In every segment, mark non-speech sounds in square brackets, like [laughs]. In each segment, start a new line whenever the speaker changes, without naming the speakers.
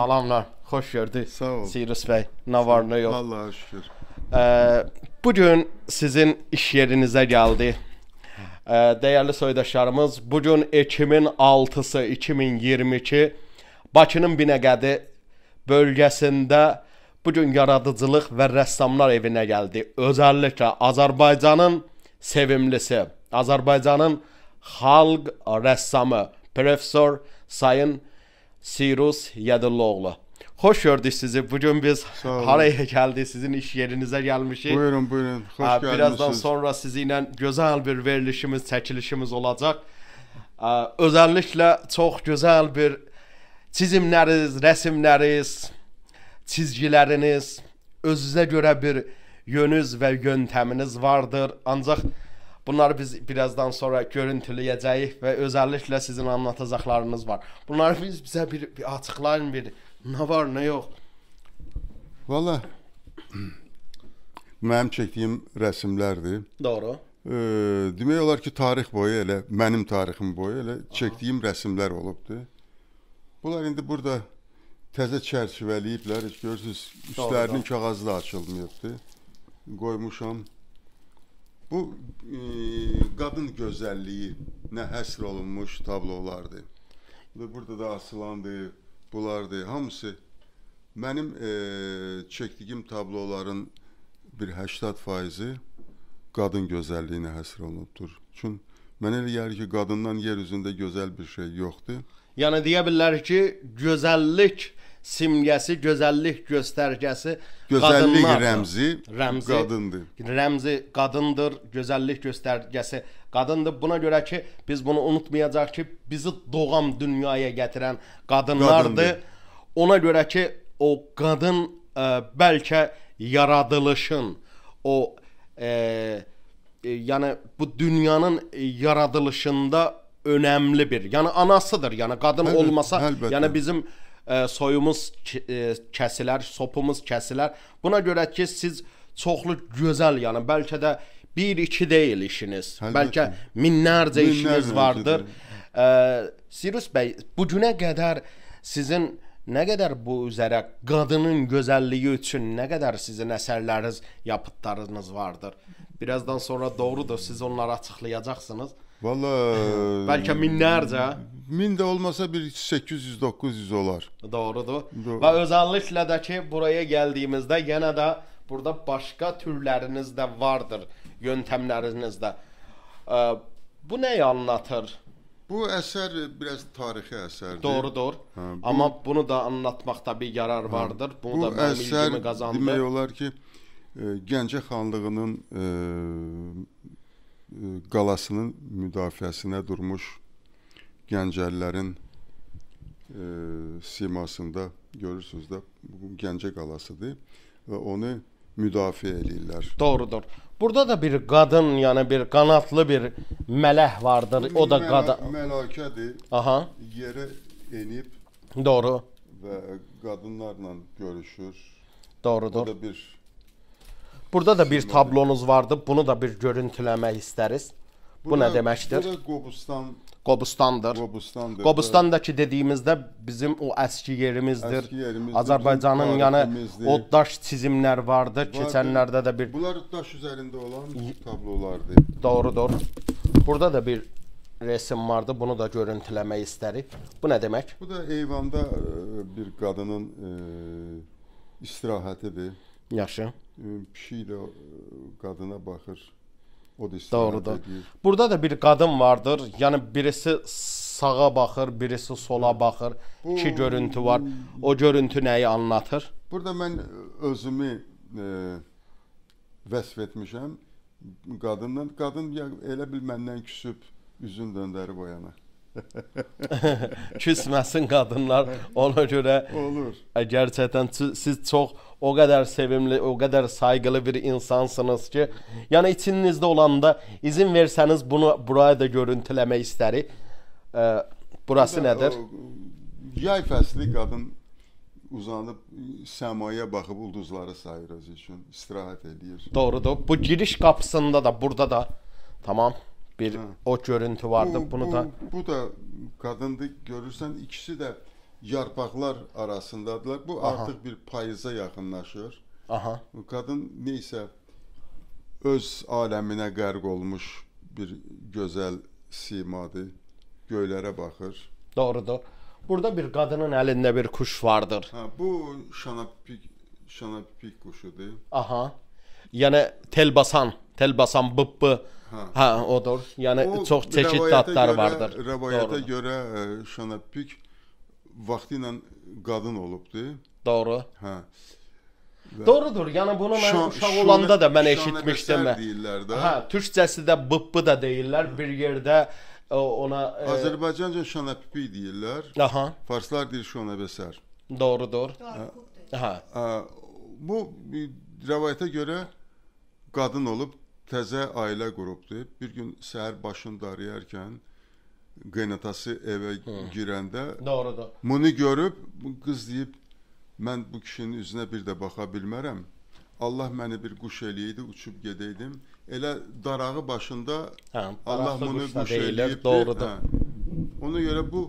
Salamlar. Xoş gördük. Sağ ol. Sirus bəy. Nə var, nə yox. Vallahi şükür. Ə, bu gün sizin iş yerinizə gəldi. Ə, dəyərli soydaşlarımız, bu gün Ekimin 6-sı 2022 Bakının Binəqədi bölgəsində bu gün yaradıcılıq və rəssamlar evinə gəldi. Özəlliklə Azərbaycanın sevimlisi, Azərbaycanın xalq rəssamı professor Sayın Sirus Yadıllıoğlu. Xoş gördük sizi. Bugün biz haraya gəldik, sizin iş yerinizə gəlmişik. Buyurun, buyurun. Xoş gəlmisiniz. Birazdan sonra sizinlə gözəl bir verilişimiz, çəkilişimiz olacaq. Özəlliklə çox gözəl bir çizimləriniz, rəsimləriniz, çizgiləriniz, özünüzə görə bir yönünüz və yöntəminiz vardır. Ancaq Bunları biz birazdan sonra görüntüləyəcəyik və özəlliklə sizin anlatacaqlarınız var. Bunları biz bizə bir, bir açıqlayın bir. Nə var, nə yox?
Valla mənim çəkdiyim rəsmlərdir. Doğru. E, demək olar ki, tarix boyu elə mənim tarixim boyu elə çəkdiyim Aha. rəsmlər olubdu. Bunlar indi burada təzə çərçivələyiblər. Görürsüz, üstlərinin kağızla açılmayıbdı. Qoymuşam. Bu e, qadın gözəlliyinə həsr olunmuş tablolardır. Və burada da asılandır, bulardır, hamısı mənim e, çəkdiyim tabloların bir 80% qadın gözəlliyinə həsr olunubdur. Çünki Mənə elə gəlir ki, qadından yer üzündə gözəl bir şey yoxdur.
Yəni deyə bilərik ki, gözəllik simgəsi, gözəllik göstərgəsi gözəllik qadınlardır. rəmzi, rəmzi qadındır. Rəmzi qadındır, gözəllik göstərgəsi qadındır. Buna görə ki, biz bunu unutmayacağıq ki, bizi doğam dünyaya gətirən qadınlardır. Qadındır. Ona görə ki, o qadın ə, e, bəlkə yaradılışın o ə, e, ə, e, yəni bu dünyanın yaradılışında önəmli bir, yəni anasıdır. Yəni qadın əlbət, olmasa, əlbət, yəni bizim əlbət E, soyumuz e, kəsilər, sopumuz kəsilər. Buna görə ki, siz çoxlu gözəl, yəni bəlkə də 1-2 deyil işiniz. Həlbəttə. Hə, bəlkə hə. minlərcə, minlərcə işiniz vardır. Ə, e, Sirus bəy, bu günə qədər sizin nə qədər bu üzərə qadının gözəlliyi üçün nə qədər sizin əsərləriniz, yapıtlarınız vardır? Birazdan sonra doğrudur, siz onları açıqlayacaqsınız.
Valla bəlkə minlərcə. 1000 də olmasa bir 800-900 olar. Doğrudur. Doğru. Və
özəlliklə də ki, buraya gəldiyimizdə yenə də burada başqa türləriniz də vardır, yöntəmləriniz də. Bu nəyi anlatır? Bu əsər biraz tarixi əsərdir. Doğrudur. Hə, bu, Amma bunu da anlatmaqda bir yarar hə, vardır. Bunu bu da mənim ilgimi qazandı. Demək olar
ki, e, Gəncə xanlığının ə, e, e, qalasının müdafiəsinə durmuş Gəncəlilərin e, simasında görürsünüz də bu Gəncə qalasıdır və onu müdafiə eləyirlər. Doğrudur.
Burada da bir qadın, yəni bir qanadlı bir mələh vardır. O da qadın
mələkədir. Aha. Yerə enib. Doğru. Və qadınlarla görüşür.
Doğrudur. O da bir Burada da bir tablonuz vardı. Bunu da bir görüntüləmək istəriz. Bu bura, nə deməkdir? Bura Qobustan Qobustandır.
Qobustandır. Qobustan da
ki dediyimizdə bizim o əski yerimizdir. Əski yerimizdir. Azərbaycanın yəni o daş çizimlər vardı. vardı. Keçənlərdə də bir
Bunlar daş üzərində olan tablolardır.
Doğrudur. Burada da bir resim vardı. Bunu da görüntüləmək istərik. Bu nə demək?
Bu da eyvanda e, bir qadının e, istirahətidir. Yaşı. E, pişik də e, qadına baxır. O da Doğrudur. Edir.
Burada da bir qadın vardır. Yəni birisi sağa baxır, birisi sola baxır. Bu, İki görüntü var. O görüntü nəyi anlatır?
Burada mən özümü e, vəsf etmişəm qadından. Qadın elə bil məndən küsüb üzün döndərib o yana. [laughs] Küsməsin qadınlar. Ona görə olur. Gerçəkdən siz çox o
qədər sevimli, o qədər sayğılı bir insansınız ki, yəni içinizdə olanda izin versəniz bunu buraya da görüntüləmək istərik. E, burası da, nədir?
O, yay fəsli qadın uzanıb səmaya baxıb ulduzları sayır özü üçün, istirahət eləyir. Doğrudur. Bu
giriş qapısında da, burada da. Tamam bir ha. o görüntü vardı. Bu, Bunu bu, da
bu da qadındı. Görürsən ikisi də yarpaqlar arasındadılar. Bu Aha. artıq bir payıza yaxınlaşır. Aha. Bu qadın neysə öz aləminə qərq olmuş bir gözəl simadır. Göylərə baxır. Doğrudur.
Burada bir qadının əlində bir kuş vardır.
Hə, bu şanapik şanapik quşudur.
Aha. Yəni telbasan, telbasan bp Hə, hə odur. Yəni o, çox çeşidli adlar vardır. Rəvayətə e, Doğrudur.
görə ə, Şanapik vaxtı ilə qadın olubdu. Doğru. Hə. Və Doğrudur.
Yəni bunu mən şan, uşaq olanda da mən eşitmişdim.
Deyirlər də. Hə, türkcəsi də
bp da deyirlər. Bir yerdə e, ona e...
Azərbaycanca şanapipi deyirlər. Aha. Farslar deyir şonabəsər. Doğrudur. Hə. hə. Bu rəvayətə görə qadın olub təzə ailə qurubdu. Bir gün səhər başını darayarkən qaynatası evə Hı. girəndə Doğrudur. Bunu görüb qız deyib mən bu kişinin üzünə bir də baxa bilmərəm. Allah məni bir quş eləyidi, uçub gedəydim. Elə darağı başında hə, Allah bunu quş eləyib. Doğrudur. Hə. Ona görə bu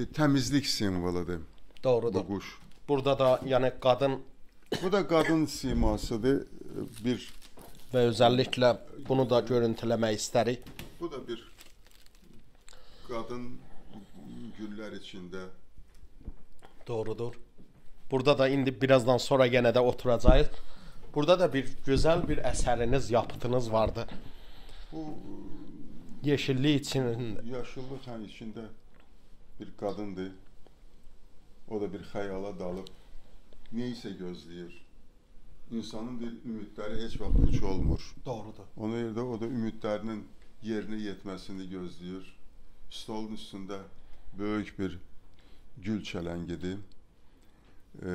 e, təmizlik simvoludur. Doğrudur. Bu quş.
Burada da yəni qadın Bu da qadın simasıdır. Bir və özəlliklə bunu da görüntüləmək istərik.
Bu da bir qadın günlər içində
doğrudur. Burada da indi birazdan sonra yenə də oturacağıq. Burada da bir gözəl bir əsəriniz, yapıtınız vardı. Bu
yeşillik için yaşıllık hani yəni içində bir qadındır. O da bir xəyala dalıb neysə gözləyir. insanın bir ümitleri heç vaxt üç olmur. Doğrudur. Ona yerdə o da ümitlərinin yerinə yetmesini gözləyir. Stolun üstünde büyük bir gül çələngidir. E,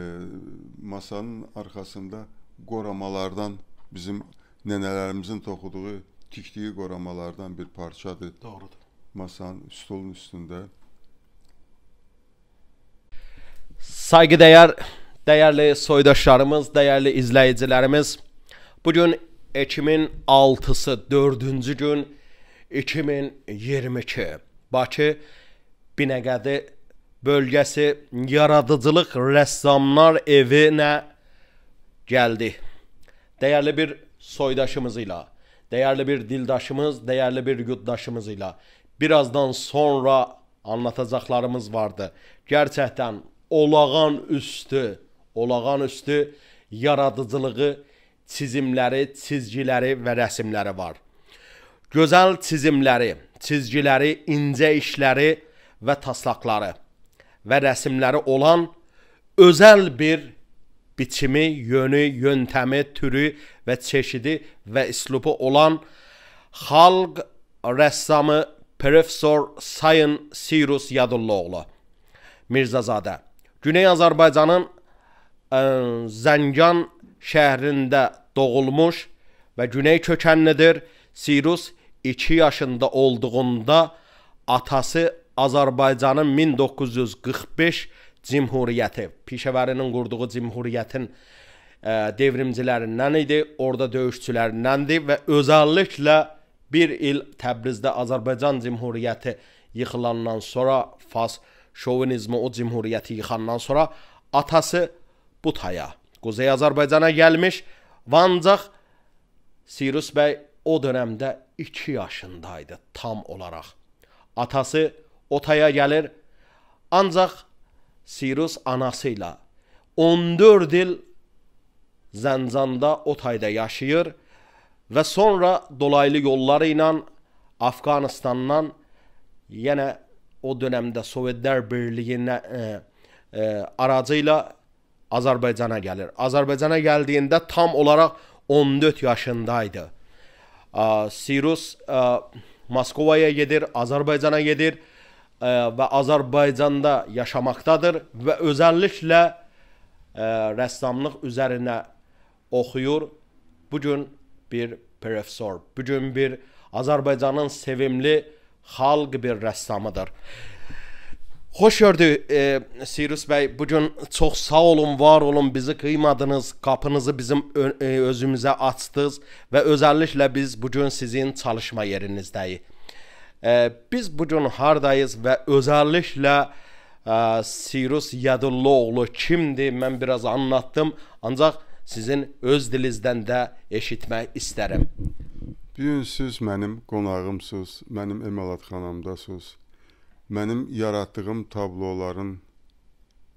masanın arkasında goramalardan bizim nənələrimizin tokuduğu tiktiği goramalardan bir parçadır. Doğrudur. Masanın stolun üstündə.
Saygıdeğer Dəyərli soydaşlarımız, dəyərli izləyicilərimiz, bu gün Ekimin 6-sı 4-cü gün 2022 Bakı Binəqədi bölgəsi yaradıcılıq rəssamlar evinə gəldi. Dəyərli bir soydaşımız ilə, dəyərli bir dildaşımız, dəyərli bir yuddaşımız ilə birazdan sonra anlatacaqlarımız vardı. Gerçəkdən olağan üstü olağanüstü yaradıcılığı, çizimləri, çizgiləri və rəsimləri var. Gözəl çizimləri, çizgiləri, incə işləri və taslaqları və rəsimləri olan özəl bir biçimi, yönü, yöntəmi, türü və çeşidi və üslubu olan xalq rəssamı Professor Sayın Sirus Yadulluoğlu Mirzazadə Güney Azərbaycanın Zəncan şəhrində doğulmuş və Güney kökənlidir. Sirus 2 yaşında olduğunda atası Azərbaycanın 1945 Cümhuriyyəti, Pişəvərinin qurduğu Cümhuriyyətin devrimcilərindən idi, orada döyüşçülərindəndir və özəlliklə 1 il Təbrizdə Azərbaycan Cümhuriyyəti yıxılandan sonra Fas şovinizmi o cümhuriyyəti yıxandan sonra atası Butaya, Quzey Azərbaycana gəlmiş və ancaq Sirus bəy o dönəmdə 2 yaşında idi tam olaraq. Atası Otaya gəlir. Ancaq Sirus anası ilə 14 il Zəncanda Otayda yaşayır və sonra dolaylı yolları ilə Afqanistandan yenə o dönəmdə Sovetlər Birliyinə e, e, aracı ilə Azərbaycana gəlir. Azərbaycana gəldiyində tam olaraq 14 yaşındaydı. Sirus Moskovaya gedir, Azərbaycana gedir e, və Azərbaycanda yaşamaqdadır və özəlliklə e, rəssamlıq üzərinə oxuyur. Bu gün bir professor, bu gün bir Azərbaycanın sevimli xalq bir rəssamıdır. Xoş gördük e, Sirus bəy. Bu gün çox sağ olun, var olun, bizi qıymadınız, qapınızı bizim e, özümüzə açdınız və özəlliklə biz bu gün sizin çalışma yerinizdəyik. E, biz bu gün hardayız və özəlliklə e, Sirus Yadulluoğlu kimdir? Mən biraz anlattım, ancaq sizin
öz dilinizdən də eşitmək istərəm. Bu gün siz mənim qonağımsınız, mənim emalatxanamdasınız mənim yaratdığım tabloların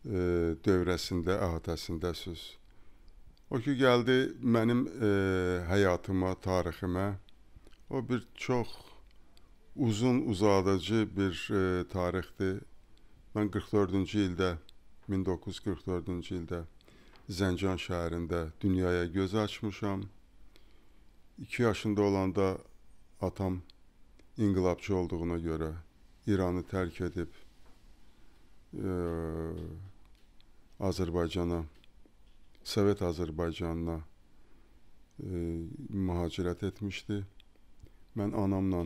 e, dövrəsində, əhatəsindəsiz. O ki gəldi mənim e, həyatıma, tariximə. O bir çox uzun uzadıcı bir e, tarixdir. Mən 44-cü ildə 1944-cü ildə Zəncan şəhərində dünyaya göz açmışam. 2 yaşında olanda atam inqilabçı olduğuna görə İranı tərk edib ə, e, Azərbaycana, Sovet Azərbaycanına ə, e, mühacirət etmişdi. Mən anamla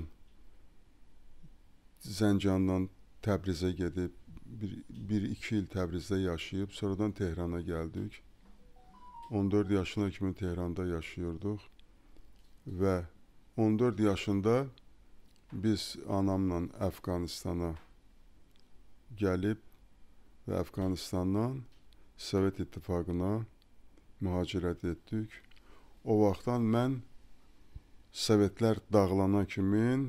Zəncandan Təbrizə gedib bir, bir iki il Təbrizdə yaşayıb, sonradan Tehrana gəldik. 14 yaşına kimi Tehranda yaşayırdıq və 14 yaşında biz anamla Əfqanistana gəlib və Əfqanistandan Sovet İttifaqına mühacirət etdik. O vaxtdan mən Sovetlər dağılana kimin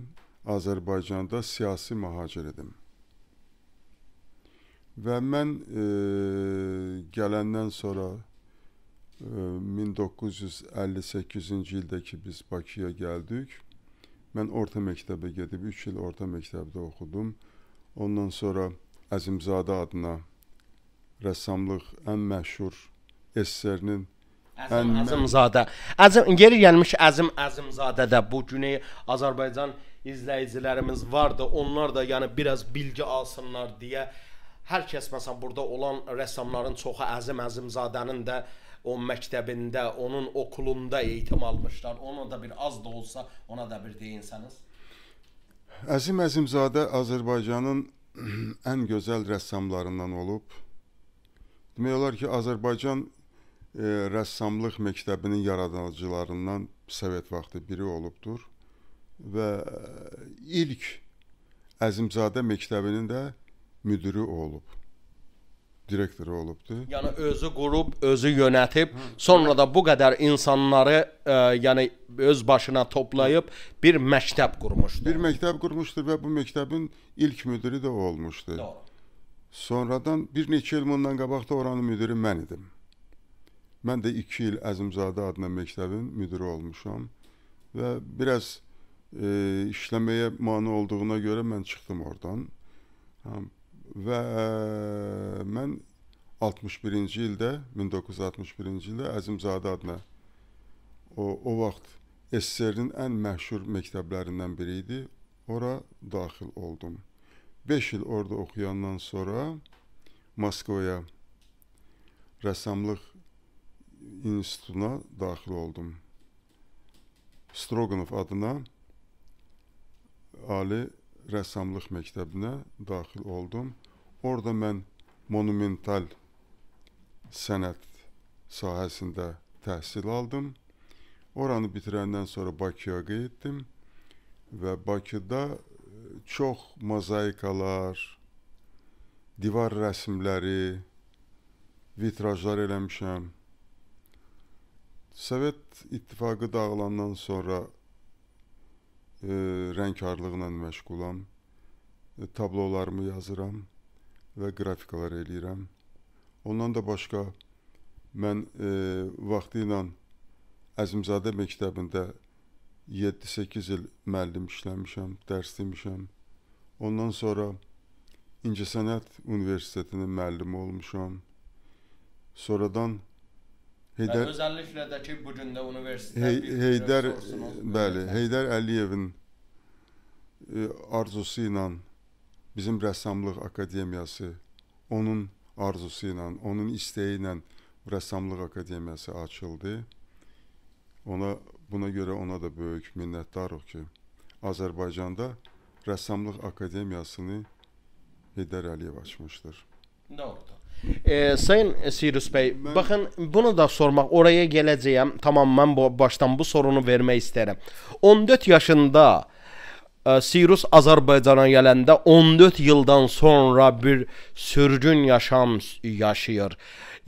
Azərbaycanda siyasi mühacir idim. Və mən e, gələndən sonra e, 1958-ci ildə ki biz Bakıya gəldik. Mən orta məktəbə gedib 3 il orta məktəbdə oxudum. Ondan sonra Əzimzadə adına rəssamlıq ən məşhur eserinin Əzim ən Əzimzadə.
Əzim geri gəlmiş Əzim Əzimzadədə bu günü Azərbaycan izləyicilərimiz var da, onlar da yəni biraz bilgi alsınlar deyə hər kəs məsələn burada olan rəssamların çoxu Əzim Əzimzadənin də o məktəbində, onun okulunda eğitim almışlar. Ona da bir az da olsa ona da bir deyinsəniz.
Əzim Əzimzadə Azərbaycanın [clears throat] ən gözəl rəssamlarından olub. Demək olar ki, Azərbaycan e, rəssamlıq məktəbinin yaradıcılarından Sovet vaxtı biri olubdur və e, ilk Əzimzadə məktəbinin də müdiri olub direktoru olubdu.
Yəni özü qurub, özü yönətib, Hı. sonra da bu qədər insanları ə, e, yəni öz başına toplayıb bir məktəb
qurmuşdu. Bir məktəb qurmuşdu və bu məktəbin ilk müdiri də olmuşdu. Doğru. Sonradan bir neçə il bundan qabaq da oranın müdiri mən idim. Mən də 2 il Əzimzadə adına məktəbin müdiri olmuşam və biraz e, işləməyə mane olduğuna görə mən çıxdım oradan. Həm Və e, mən 61-ci ildə, 1961-ci ildə Əzimzadə adına o, o vaxt SSR-in ən məşhur məktəblərindən biri idi. Ora daxil oldum. 5 il orada oxuyandan sonra Moskvaya rəssamlıq institutuna daxil oldum. Stroganov adına ali rəssamlıq məktəbinə daxil oldum. Orada mən monumental sənət sahəsində təhsil aldım. Oranı bitirəndən sonra Bakıya getdim və Bakıda e, çox mozaikalar, divar rəsmləri, vitrajlar eləmişəm. Sovet İttifaqı dağılandan sonra e, rəngkarlıqla məşğulam. E, tablolarımı yazıram və qrafikalar eləyirəm. Ondan da başqa mən e, vaxtı ilə Əzimzadə məktəbində 7-8 il müəllim işləmişəm, dərs demişəm. Ondan sonra İncəsənət Universitetinin müəllimi olmuşam. Sonradan Heydər özəlliklə
də ki, bu gün də universitetdə hey, Heydər e, bəli,
Heydər Əliyevin e, arzusu ilə bizim rəssamlıq akademiyası onun arzusu ilə, onun istəyi ilə rəssamlıq akademiyası açıldı. Ona buna görə ona da böyük minnətdarıq ki, Azərbaycanda rəssamlıq akademiyasını Heydər Əliyev açmışdır.
Doğrudur. E, sayın Sirius bəy, mən... baxın bunu da sormaq, oraya gələcəyəm. Tamam, mən bu başdan bu sorunu vermək istəyirəm. 14 yaşında ə, e, Sirus Azərbaycana gələndə 14 ildən sonra bir sürgün yaşam yaşayır.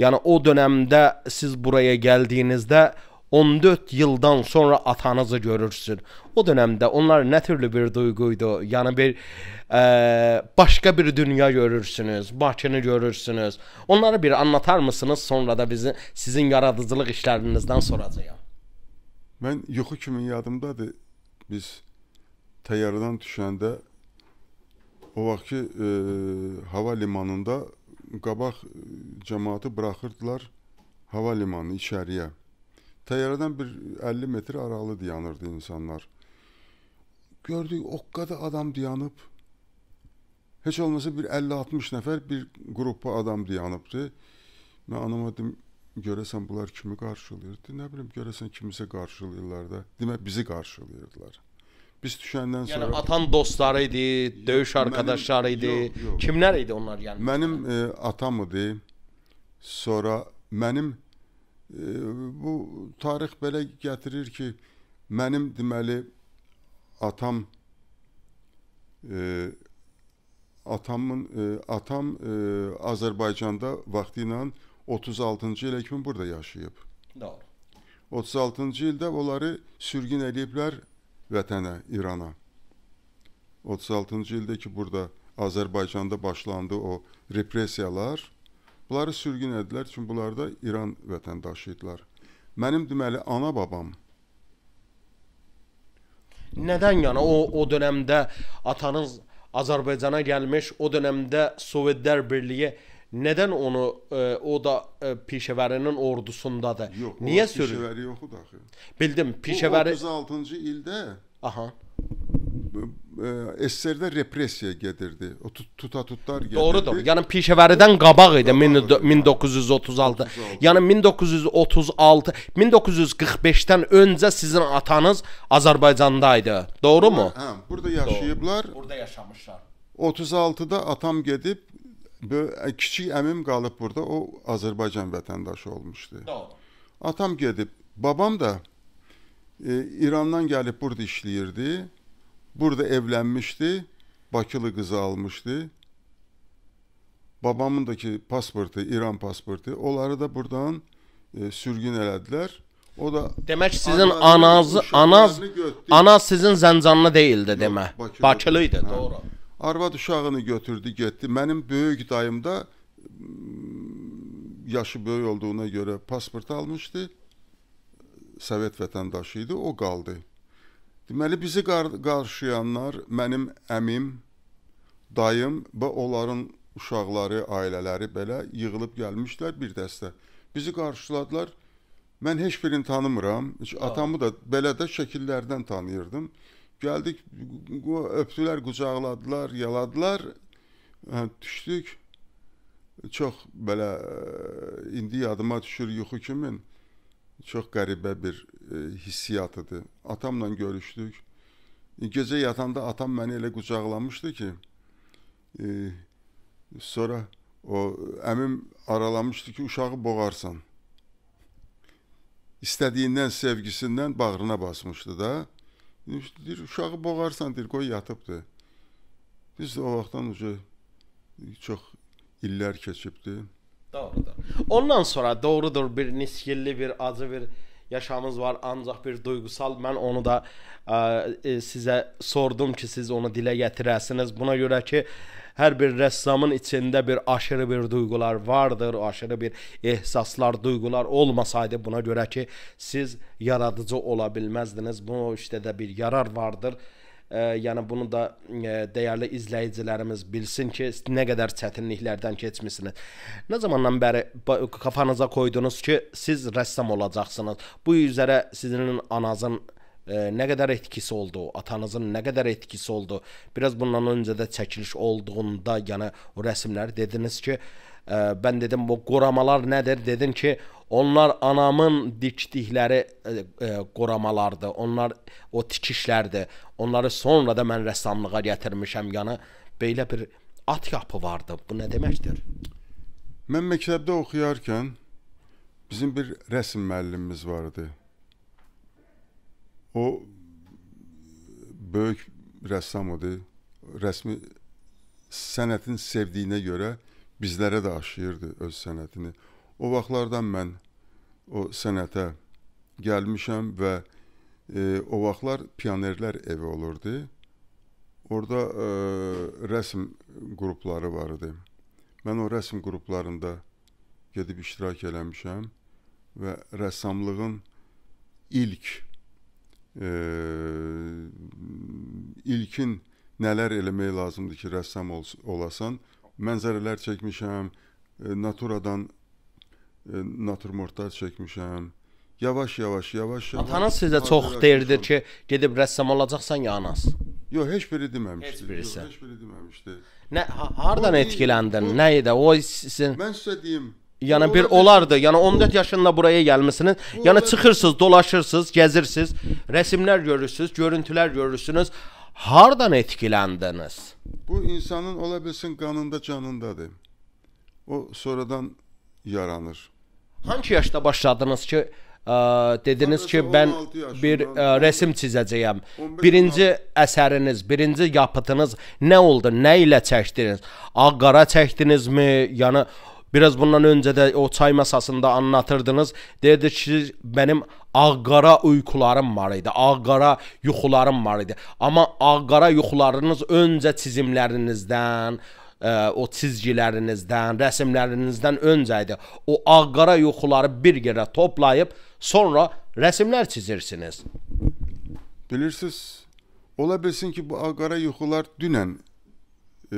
Yəni o dövrdə siz buraya gəldiyinizdə 14 yıldan sonra atanızı görürsün. O dönemdə onlar nə türlü bir duyğuydu? Yəni bir e, başqa bir dünya görürsünüz, Bakını görürsünüz. Onları bir anlatar mısınız? Sonra da bizi sizin yaradıcılıq işlərinizdən soracağam.
Mən yuxu kimi yadımdadır. Biz təyyarədən düşəndə o vaxtki e, hava limanında qabaq e, cəmaatı buraxırdılar hava limanı içəriyə. Təyyarədən bir 50 metr aralı dayanırdı insanlar. Gördük o qədər adam dayanıb. Heç olmasa bir 50-60 nəfər bir qrupa adam dayanıbdı. Mən anama dedim, görəsən bunlar kimi qarşılayırdı? Nə bilim, görəsən kimisə qarşılayırlar da. Demək hə, bizi qarşılayırdılar. Biz düşəndən yəni sonra Yəni atan
dostları idi, döyüş arkadaşları idi. Yox, yox. Kimlər idi onlar
yəni? Mənim e, atam idi. Sonra mənim bu tarix belə gətirir ki, mənim deməli atam e, atamın e, atam e, Azərbaycanda vaxtı ilə 36-cı ilə kimi burada yaşayıb. Doğru. 36-cı ildə onları sürgün ediblər vətənə, İrana. 36-cı ildə ki burada Azərbaycanda başlandı o repressiyalar. Bunları sürgün edilər, çünki bunlar da İran vətəndaşı idilər. Mənim deməli ana babam Nədən yana o o
dövrdə atanız Azərbaycana gəlmiş, o dövrdə Sovetlər Birliyi nədən onu ə, e, o da ə, e, Pişəvərinin ordusundadır? Yox, Niyə sürür? Pişəvəri
yoxdur axı. Bildim, Pişəvəri 36-cı ildə. Aha. E, SSR-də repressiya gedirdi. O tut, tuta tutlar gedirdi. Doğrudur. Yəni Pişəvəridən
qabaq idi 1936. Yəni 1936 1945-dən öncə sizin atanız Azərbaycanda idi. Doğrumu?
Hə, burada yaşayıblar. Doğru. Burada yaşamışlar. 36-da atam gedib kiçik əmim qalıb burada. O Azərbaycan vətəndaşı olmuşdu. Doğru. Atam gedib, babam da e, İrandan gəlib burada işləyirdi. Burada evlenmişti. Bakılı kızı almıştı. Babamındaki pasportu, İran pasportu. Onları da buradan e, sürgün elədilər. O da Demək sizin anazı, anaz ana sizin zəncanlı deyildi demə. Bakılı, Bakılı idi, hə. doğru. Arvad uşağını götürdü, getdi. Mənim böyük dayım da mm, yaşı böyük olduğuna görə pasport almışdı. Sovet vətəndaşı idi, o qaldı. Deməli bizi qar qarşılayanlar mənim əmim, dayım və onların uşaqları, ailələri belə yığılıb gəlmişlər bir dəstə. Bizi qarşıladılar. Mən heç birini tanımıram. Heç atamı da belə də şəkillərdən tanıyırdım. Gəldik, öpdülər, qucaqladılar, yaladılar. Hə, düşdük. Çox belə e, indi yadıma düşür yuxu kimin. Çox qəribə bir E, hissiyatıdır. Atamla görüşdük. Gecə yatanda atam məni elə qucaqlamışdı ki, e, sonra o əmim aralamışdı ki, uşağı boğarsan. İstədiyindən, sevgisindən bağrına basmışdı da. Deyir, uşağı boğarsan, deyir, qoy yatıbdı. Biz də o vaxtdan uca çox illər keçibdi.
Doğrudur. Ondan sonra doğrudur bir nisgilli bir acı bir yaşamınız var, ancaq bir duyğusal. Mən onu da ə, e, e, sizə sordum ki, siz onu dilə gətirəsiniz. Buna görə ki, hər bir rəssamın içində bir aşırı bir duyğular vardır, aşırı bir ehsaslar, duyğular olmasaydı buna görə ki, siz yaradıcı ola bilməzdiniz. Bu işdə də bir yarar vardır. Yəni bunu da e, dəyərli izləyicilərimiz bilsin ki, nə qədər çətinliklərdən keçmisiniz. Nə zamandan bəri kafanıza qoydunuz ki, siz rəssam olacaqsınız. Bu üzərə sizin ananızın ə, e, nə qədər etkisi oldu, atanızın nə qədər etkisi oldu. Biraz bundan öncə də çəkiliş olduğunda, yəni o rəsmləri dediniz ki, ə, Mən dedim bu qoramalar nədir? Dedin ki, onlar anamın dikdikləri qoramalardır. Onlar o tikişlərdir. Onları sonra da mən rəssamlığa gətirmişəm yana. Belə bir at yapı vardı. Bu nə deməkdir?
Mən məktəbdə oxuyarkən bizim bir rəsm müəllimimiz vardı. O böyük rəssam idi. Rəsmi sənətin sevdiyinə görə bizlərə də aşıyırdı öz sənətini. O vaxtlardan mən o sənətə gəlmişəm və e, o vaxtlar pionerlər evi olurdu. Orda e, rəsm qrupları var idi. Mən o rəsm qruplarında gedib iştirak eləmişəm və rəssamlığın ilk e, ilkin nələr eləmək lazımdır ki, rəssam ol olasan? mənzərələr çəkmişəm, e, naturadan e, naturmortlar çəkmişəm. Yavaş-yavaş, yavaş. Atanan sizə çox deyirdi ki, gedib rəssam olacaqsan ya anas. Yox, heç biri deməmişdi. Heç birisi. Yox, heç biri deməmişdi. Nə hardan o,
etkiləndin? O, nə idi? O sizin
Mən sizə deyim.
Yəni bir olardı. Yəni 14 yaşında buraya gəlmisiniz. Yəni çıxırsınız, dolaşırsınız, gəzirsiniz, rəsmlər görürsüz, görüntülər görürsünüz hardan etkiləndiniz?
Bu insanın ola bilsin qanında, canındadır. O sonradan yaranır.
Hansı yaşda başladınız ki ə, e, dediniz Sadəcə ki, mən bir ə, e, rəsm çizəcəyəm. Birinci əsəriniz, birinci yapıtınız nə oldu? Nə ilə çəkdiniz? Ağ-qara çəkdinizmi? Yəni Biraz bundan öncə də o çay masasında anlatırdınız. Deyirdi ki, mənim ağqara uykularım var idi. Ağqara yuxularım var idi. Amma ağqara yuxularınız öncə çizimlərinizdən, ə, e, o çizgilərinizdən, rəsmlərinizdən öncə idi. O ağqara yuxuları bir yerə toplayıb sonra
rəsmlər çizirsiniz. Bilirsiniz, ola bilsin ki, bu ağqara yuxular dünən e,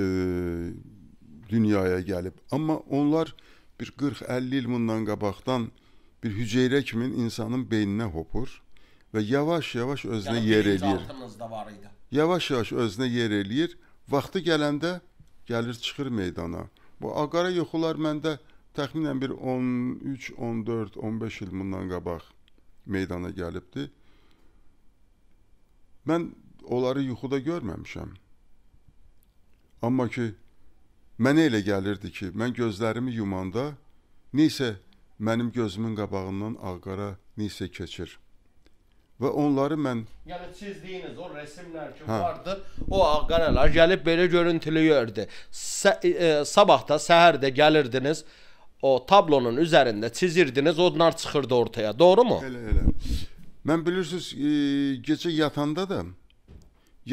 dünyaya gəlib. Amma onlar bir 40-50 il bundan qabaqdan bir hüceyrə kimi insanın beyninə hopur və yavaş-yavaş özünə yəni, yer eləyir. Yavaş-yavaş özünə yer eləyir. Vaxtı gələndə gəlir çıxır meydana. Bu aqara yoxular məndə təxminən bir 13, 14, 15 il bundan qabaq meydana gəlibdi. Mən onları yuxuda görməmişəm. Amma ki Mənə elə gəlirdi ki, mən gözlərimi yumanda nəsə mənim gözümün qabağından ağqara nəsə keçir. Və onları mən
Yəni çizdiyiniz o rəsmlər ki, hə. vardı, o ağqaralar gəlib belə görüntülüyürdü. Sə, e, sabah da səhər də gəlirdiniz, o tablonun üzərində çizirdiniz, onlar çıxırdı ortaya. Doğrumu?
Elə elə. Mən bilirsiniz, e, gecə yatanda da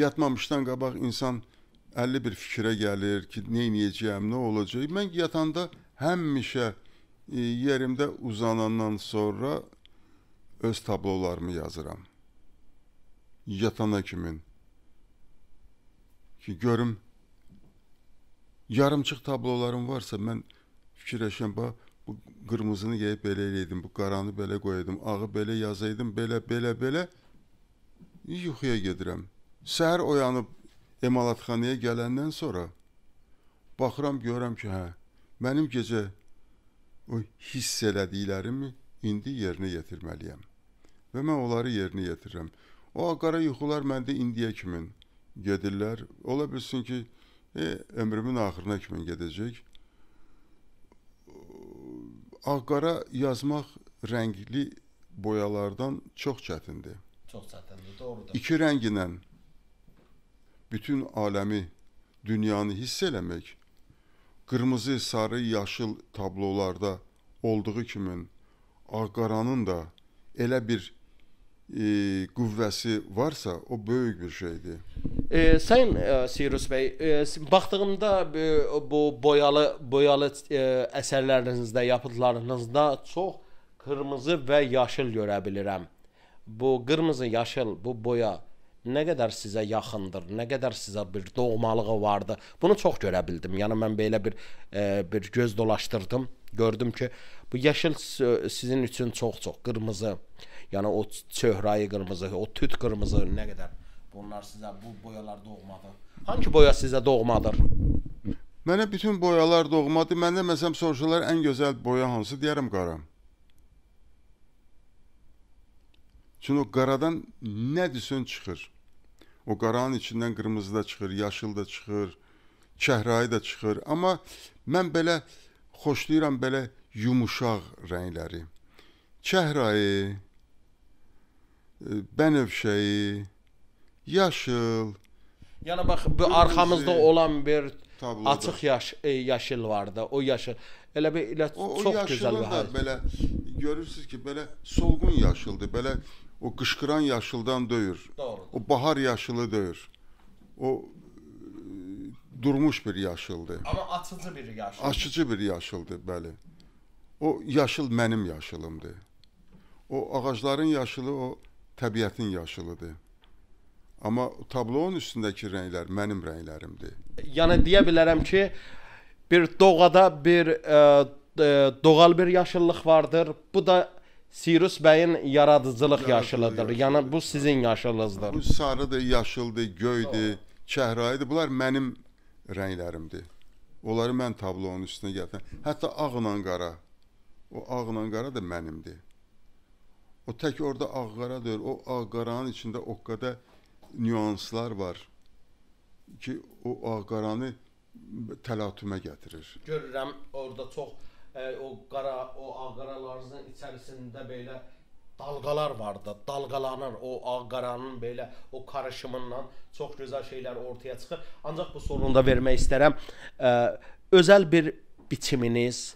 yatmamışdan qabaq insan e, əlli bir fikrə gəlir ki, nə edəcəyəm, nə olacaq. Mən yatanda həmişə e, yerimdə uzanandan sonra öz tablolarımı yazıram. Yatana kimin ki görüm yarımçıq tablolarım varsa mən fikirləşirəm bax bu qırmızını geyib belə eləydim, bu qaranı belə qoyaydım, ağı belə yazaydım, belə belə belə yuxuya gedirəm. Səhər oyanıb emalatxanaya gələndən sonra baxıram görürəm ki, hə, mənim gecə o hiss elədiklərimi indi yerinə yetirməliyəm. Və mən onları yerinə yetirirəm. O qara yuxular məndə indiyə kimin gedirlər. Ola bilsin ki, e, ömrümün axırına kimi gedəcək. Ağqara yazmaq rəngli boyalardan çox çətindir. Çox çətindir, doğrudur. İki rəng ilə bütün aləmi, dünyanı hiss eləmək, qırmızı, sarı, yaşıl tablolarda olduğu kimi ağ-qaranın da elə bir e, qüvvəsi varsa, o böyük bir şeydir. E,
Sayın e, Sirus bəy, e, baxdığımda e, bu boyalı boyalı e, əsərlərinizdə, yapıtlarınızda çox qırmızı və yaşıl görə bilirəm. Bu qırmızı, yaşıl, bu boya nə qədər sizə yaxındır, nə qədər sizə bir doğmalığı vardı. Bunu çox görə bildim. Yəni mən belə bir e, bir göz dolaşdırdım, gördüm ki, bu yaşıl e, sizin üçün çox-çox qırmızı. Yəni o çöhrəyi qırmızı, o tüt qırmızı nə qədər bunlar sizə bu boyalar doğmadır. Hansı boya sizə
doğmadır? Mənə bütün boyalar doğmadır. Məndə məsələn soruşurlar ən gözəl boya hansı? Deyərəm qara. Çünki o qaradan nə desən çıxır. O qaranın içindən qırmızı da çıxır, yaşıl da çıxır, çəhrayı da çıxır. Amma mən belə xoşlayıram belə yumuşaq rəngləri. Çəhrayı, e, bənövşəyi, yaşıl. Yəni bax bu arxamızda olan
bir tabloda. açıq yaş e, yaşıl var da. O yaşıl
elə bir elə o, o çox gözəl bir hal. Belə görürsüz ki, belə solğun yaşıldır. Belə O qışqıran yaşıldan döyür. Doğru. O bahar yaşılı döyür. O e, durmuş bir yaşıldı. Amma
açıcı bir yaşıl. Açıcı
bir yaşıldı, bəli. O yaşıl mənim yaşılımdır. O ağacların yaşılı o təbiətin yaşılıdır. Amma tablonun üstündəki rənglər mənim rənglərimdir.
Yəni deyə bilərəm ki, bir doğada bir e, e, doğal bir yaşıllıq vardır. Bu da Sirus bəyin yaradıcılıq yaşılıdır. Yəni bu sizin yaşınızdır. Bu
sarıdır, yaşıldır, göydür, çəhrayıdır. Bunlar mənim rənglərimdir. Onları mən tablonun üstünə gətirəm. Hətta ağla qara. O ağla qara da mənimdir. O tək orada ağ qara deyil. O ağ qaranın içində o qədər nüanslar var ki, o ağ qaranı təlatümə gətirir.
Görürəm orada çox o qara o ağqaraların içərisində belə dalğalar vardı. Dalğalanır o ağqaranın belə o qarışımından çox gözəl şeylər ortaya çıxır. Ancaq bu sorunu da vermək istərəm. Ə, özəl bir biçiminiz,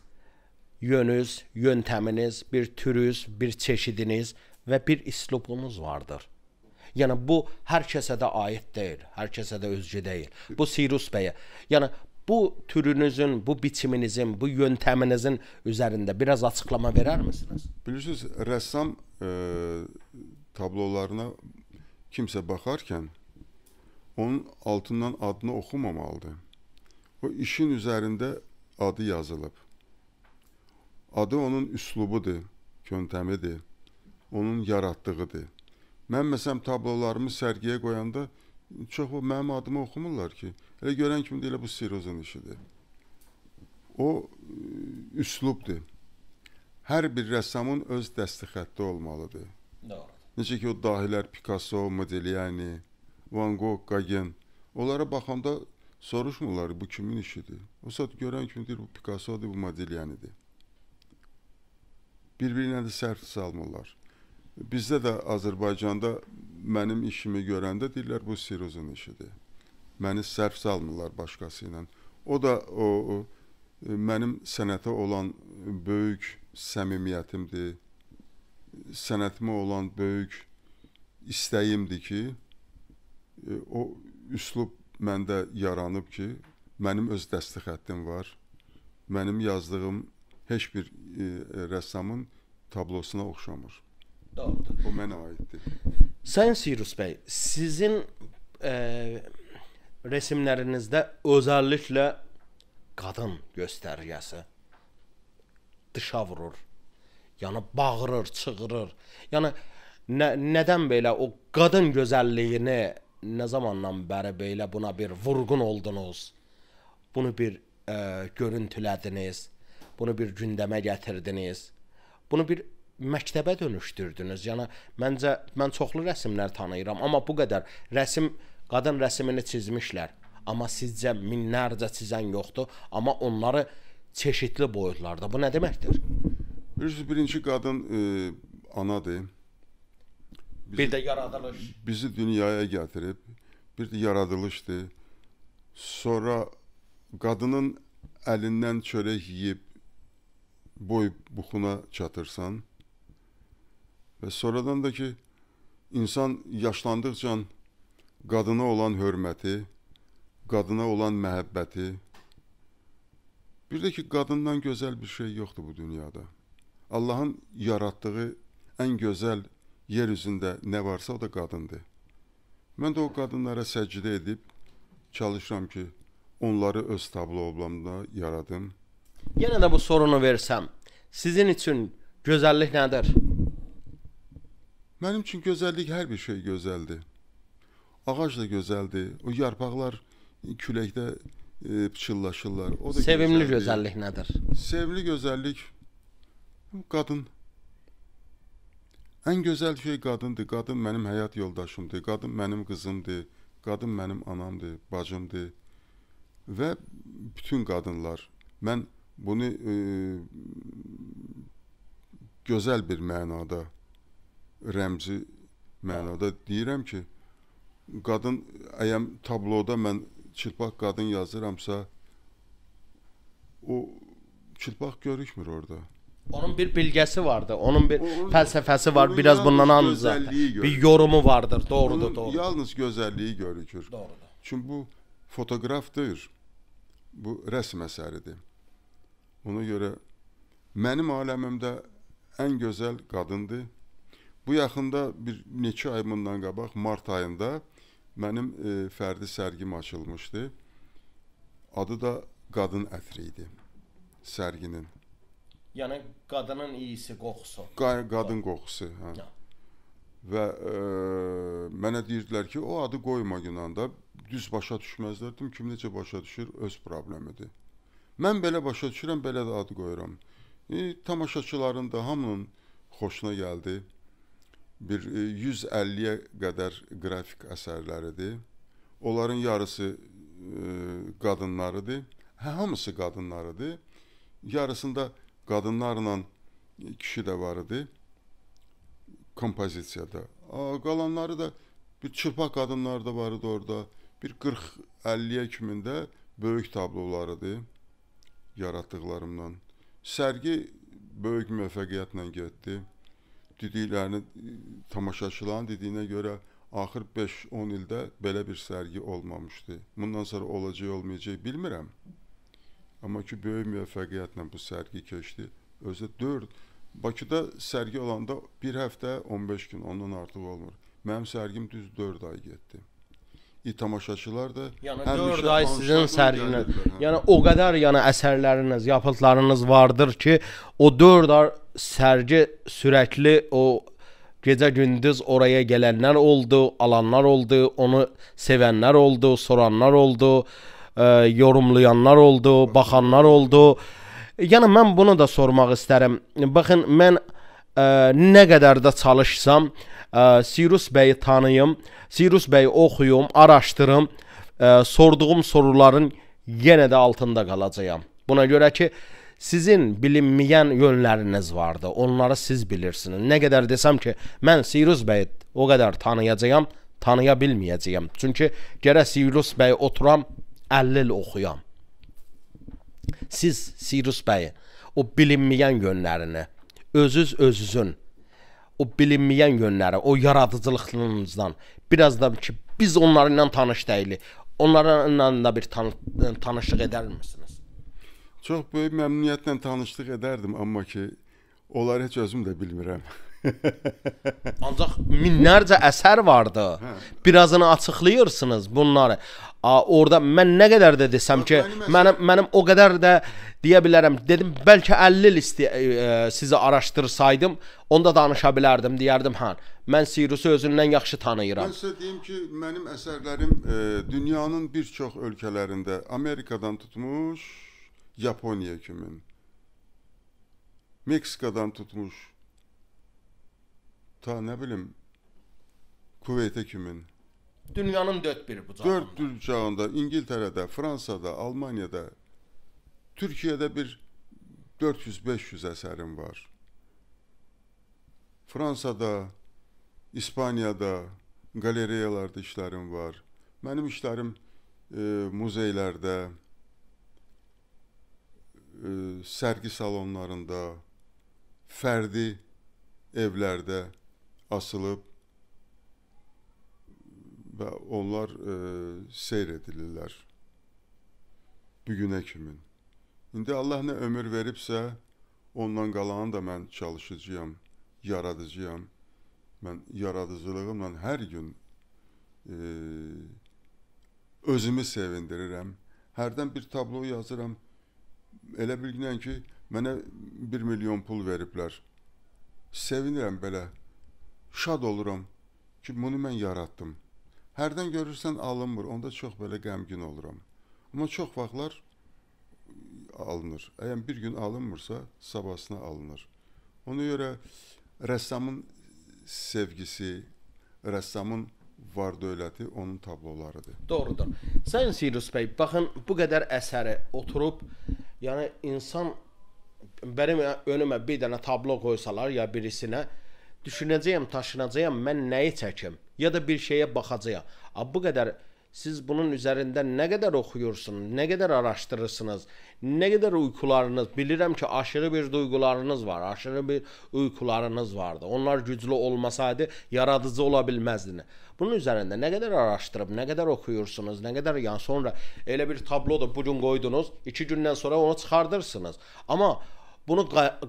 yönünüz, yöntəminiz, bir türünüz, bir çeşidiniz və bir üslubunuz vardır. Yəni bu hər kəsə də aid deyil, hər kəsə də özgü deyil. Bu Sirus bəyə. Yəni bu türünüzün, bu biçiminizin, bu yöntəminizin üzərində biraz açıqlama verər misiniz?
Bilirsiniz, rəssam e, tablolarına kimsə baxarkən onun altından adını oxumamalıdır. O işin üzərində adı yazılıb. Adı onun üslubudur, yöntəmidir, onun yaratdığıdır. Mən məsələn tablolarımı sərgiyə qoyanda çox o mənim adımı oxumurlar ki. Elə görən kimi də elə bu Sirozun işidir. O üslubdur. Hər bir rəssamın öz dəsti xətti olmalıdır. Doğru. Necə ki o dahilər Picasso, Modigliani, Van Gogh, Gauguin. Onlara baxanda soruşmurlar bu kimin işidir. O saat görən kimi deyir bu Picassodur, bu Modiglianidir. Bir-birinə də sərf salmırlar. Bizdə də Azərbaycanda mənim işimi görəndə deyirlər bu Sirozun işidir. Məni sərf salmırlar başqası ilə. O da o, o mənim sənətə olan böyük səmimiyyətimdir. Sənətimə olan böyük istəyimdir ki, e, o üslub məndə yaranıb ki, mənim öz dəsti xəttim var. Mənim yazdığım heç bir e, rəssamın tablosuna oxşamır. Doğrudur. Bu mənə aiddir. Sayın Sirus bəy, sizin
e, resimlərinizdə özəlliklə qadın göstərgəsi dışa vurur. Yəni bağırır, çığırır. Yəni nə, nədən belə o qadın gözəlliyini nə zamandan bəri belə buna bir vurğun oldunuz? Bunu bir e, görüntülədiniz. Bunu bir gündəmə gətirdiniz. Bunu bir məktəbə dönüşdürdünüz. Yəni məncə mən çoxlu rəsmlər tanıyıram, amma bu qədər rəsm qadın rəsmini çizmişlər. Amma sizcə minlərcə çizən yoxdur, amma onları çeşidli boyutlarda. Bu nə deməkdir?
Bilirsiniz, birinci qadın e, anadır. Bizi, bir də yaradılış. Bizi dünyaya gətirib, bir də yaradılışdır. Sonra qadının əlindən çörək yeyib boy buxuna çatırsan, Və sonradan da ki insan yaşlandıqca qadına olan hörməti, qadına olan məhəbbəti bir də ki qadından gözəl bir şey yoxdur bu dünyada. Allahın yaratdığı ən gözəl yer üzündə nə varsa o da qadındır. Mən də o qadınlara səcdə edib çalışıram ki onları öz tablomda yaradım. Yenə də bu sorunu versəm, sizin üçün gözəllik nədir? Mənim üçün gözəllik hər bir şey gözəldir. Ağac da gözəldir. O yarpaqlar küləkdə e, pıçıllaşırlar. O da Sevimli gözəldir. gözəllik nədir? Sevimli gözəllik qadın. Ən gözəl şey qadındır. Qadın mənim həyat yoldaşımdır. Qadın mənim qızımdır. Qadın mənim anamdır, bacımdır. Və bütün qadınlar. Mən bunu e, gözəl bir mənada rəmzi mənada deyirəm ki, qadın əyəm tabloda mən çılpaq qadın yazıramsa o çılpaq görükmür orada. Onun bir bilgəsi vardır, onun bir onun, fəlsəfəsi var, onun biraz bundan anlayacaq. Bir yorumu vardır, doğrudur, onun doğrudur. Yalnız gözəlliyi görükür. Doğrudur. Çünki bu fotoqraf deyil. Bu rəsm əsəridir. Ona görə mənim aləmimdə ən gözəl qadındır. Bu yaxında bir neçə ay bundan qabaq mart ayında mənim e, fərdi sərgim açılmışdı. Adı da Qadın ətri idi sərginin.
Yəni qadının iyisi, qoxusu. Qa
qadın qoxusu, hə. Ya. Və e, mənə deyirdilər ki, o adı qoyma Yunanda. Düz başa düşməzlərdim. Kim necə başa düşür öz problemidir. Mən belə başa düşürəm, belə də ad qoyuram. E, tamaşaçıların da hamının xoşuna gəldi bir 150-yə e, qədər qrafik əsərləridir. Onların yarısı e, qadınlarıdır. Hə, hamısı qadınlarıdır. Yarısında qadınlarla kişi də var idi kompozisiyada. A, qalanları da bir çılpaq qadınlar da var idi orada. Bir 40-50-yə kimində böyük tablolar idi yaratdıqlarımdan. Sərgi böyük müvəffəqiyyətlə getdi dediklərini e, tamaşaçıların dediyinə görə axır 5-10 ildə belə bir sərgi olmamışdı. Bundan sonra olacaq, olmayacaq bilmirəm. Amma ki böyük müvəffəqiyyətlə bu sərgi keçdi. Özü 4 Bakıda sərgi olanda 1 həftə 15 gün ondan artıq olmur. Mənim sərgim düz 4 ay getdi tamaşaçılar da yəni 4 ay sizin sərginiz. Yəni
o qədər yəni əsərləriniz, yapıtlarınız vardır ki, o 4 ay sərgi sürəkli o gecə gündüz oraya gələnlər oldu, alanlar oldu, onu sevənlər oldu, soranlar oldu, ə, e, yorumlayanlar oldu, baxanlar oldu. Yəni mən bunu da sormaq istərəm. Baxın, mən ə, nə qədər də çalışsam, ə, e, Sirus bəyi tanıyım, Sirus bəyi oxuyum, araşdırım, ə, e, sorduğum soruların yenə də altında qalacağam. Buna görə ki, sizin bilinməyən yönləriniz vardı. Onları siz bilirsiniz. Nə qədər desəm ki, mən Sirus bəyi o qədər tanıyacağam, tanıya bilməyəcəyəm. Çünki gərək Sirus bəyi oturam, 50 il oxuyam. Siz Sirus bəyi o bilinməyən yönlərini özünüz özünüzün o bilinməyən yönləri, o yaradıcılığınızdan biraz da ki biz onlarla tanış deyilik. Onlarla da bir tanı e, tanışlıq edərmisiniz?
Çox böyük məmnuniyyətlə tanışlıq edərdim, amma ki onları heç özüm də bilmirəm.
[laughs] [laughs] Ancaq minlərcə əsər vardı. Hə.
Birazını açıqlayırsınız bunları.
A, orada mən nə qədər də desəm ki, mənim mənim o qədər də deyə bilərəm. Dedim bəlkə 50 il isti e, e, sizi araşdırsaydım, onda danışa bilərdim, deyərdim hə. Mən Siriusu
özündən yaxşı tanıyıram. Mən sizə deyim ki, mənim əsərlərim e, dünyanın bir çox ölkələrində, Amerikadan tutmuş Yaponiya kimi, Meksikadan tutmuş ta nə bilim Kuveytə kimin?
Dünyanın dörd bir bucağında. Dörd
bir bucağında İngiltərədə, Fransada, Almaniyada, Türkiyədə bir 400-500 əsərim var. Fransada, İspaniyada, qaleriyalarda işlərim var. Mənim işlərim e, muzeylərdə, e, sərgi salonlarında, fərdi evlərdə asılıp ve onlar e, seyredilirler. Bugüne kimin. İndi Allah ne ömür veripse ondan qalanı da ben çalışacağım, yaradıcıyam. Ben yaradıcılığımla her gün e, özümü sevindiririm. Herden bir tablo yazıram. Elə bilginən ki, mene bir milyon pul veripler, sevinirim belə. şad olurum ki, bunu mən yaratdım. Hərdən görürsən alınmır, onda çox belə qəmgin olurum. Amma çox vaxtlar alınır. Əgər bir gün alınmırsa, sabahına alınır. Ona görə rəssamın sevgisi, rəssamın var dövləti onun tablolarıdır. Doğrudur.
Sayın Sirus bəy, baxın bu qədər əsəri oturub, yəni insan bənim önümə bir dənə tablo qoysalar ya birisinə, düşünəcəyəm, daşınacağam, mən nəyi çəkim? Ya da bir şeyə baxacağam. A bu qədər siz bunun üzərində nə qədər oxuyursunuz, nə qədər araşdırırsınız, nə qədər uyğularınız, bilirəm ki, aşırı bir duyğularınız var, aşırı bir uyğularınız vardı. Onlar güclü olmasaydı yaradıcı ola bilməzdiniz. Bunun üzərində nə qədər araşdırıb, nə qədər oxuyursunuz, nə qədər yan sonra elə bir tabloda bu gün qoydunuz, 2 gündən sonra onu çıxardırsınız. Amma bunu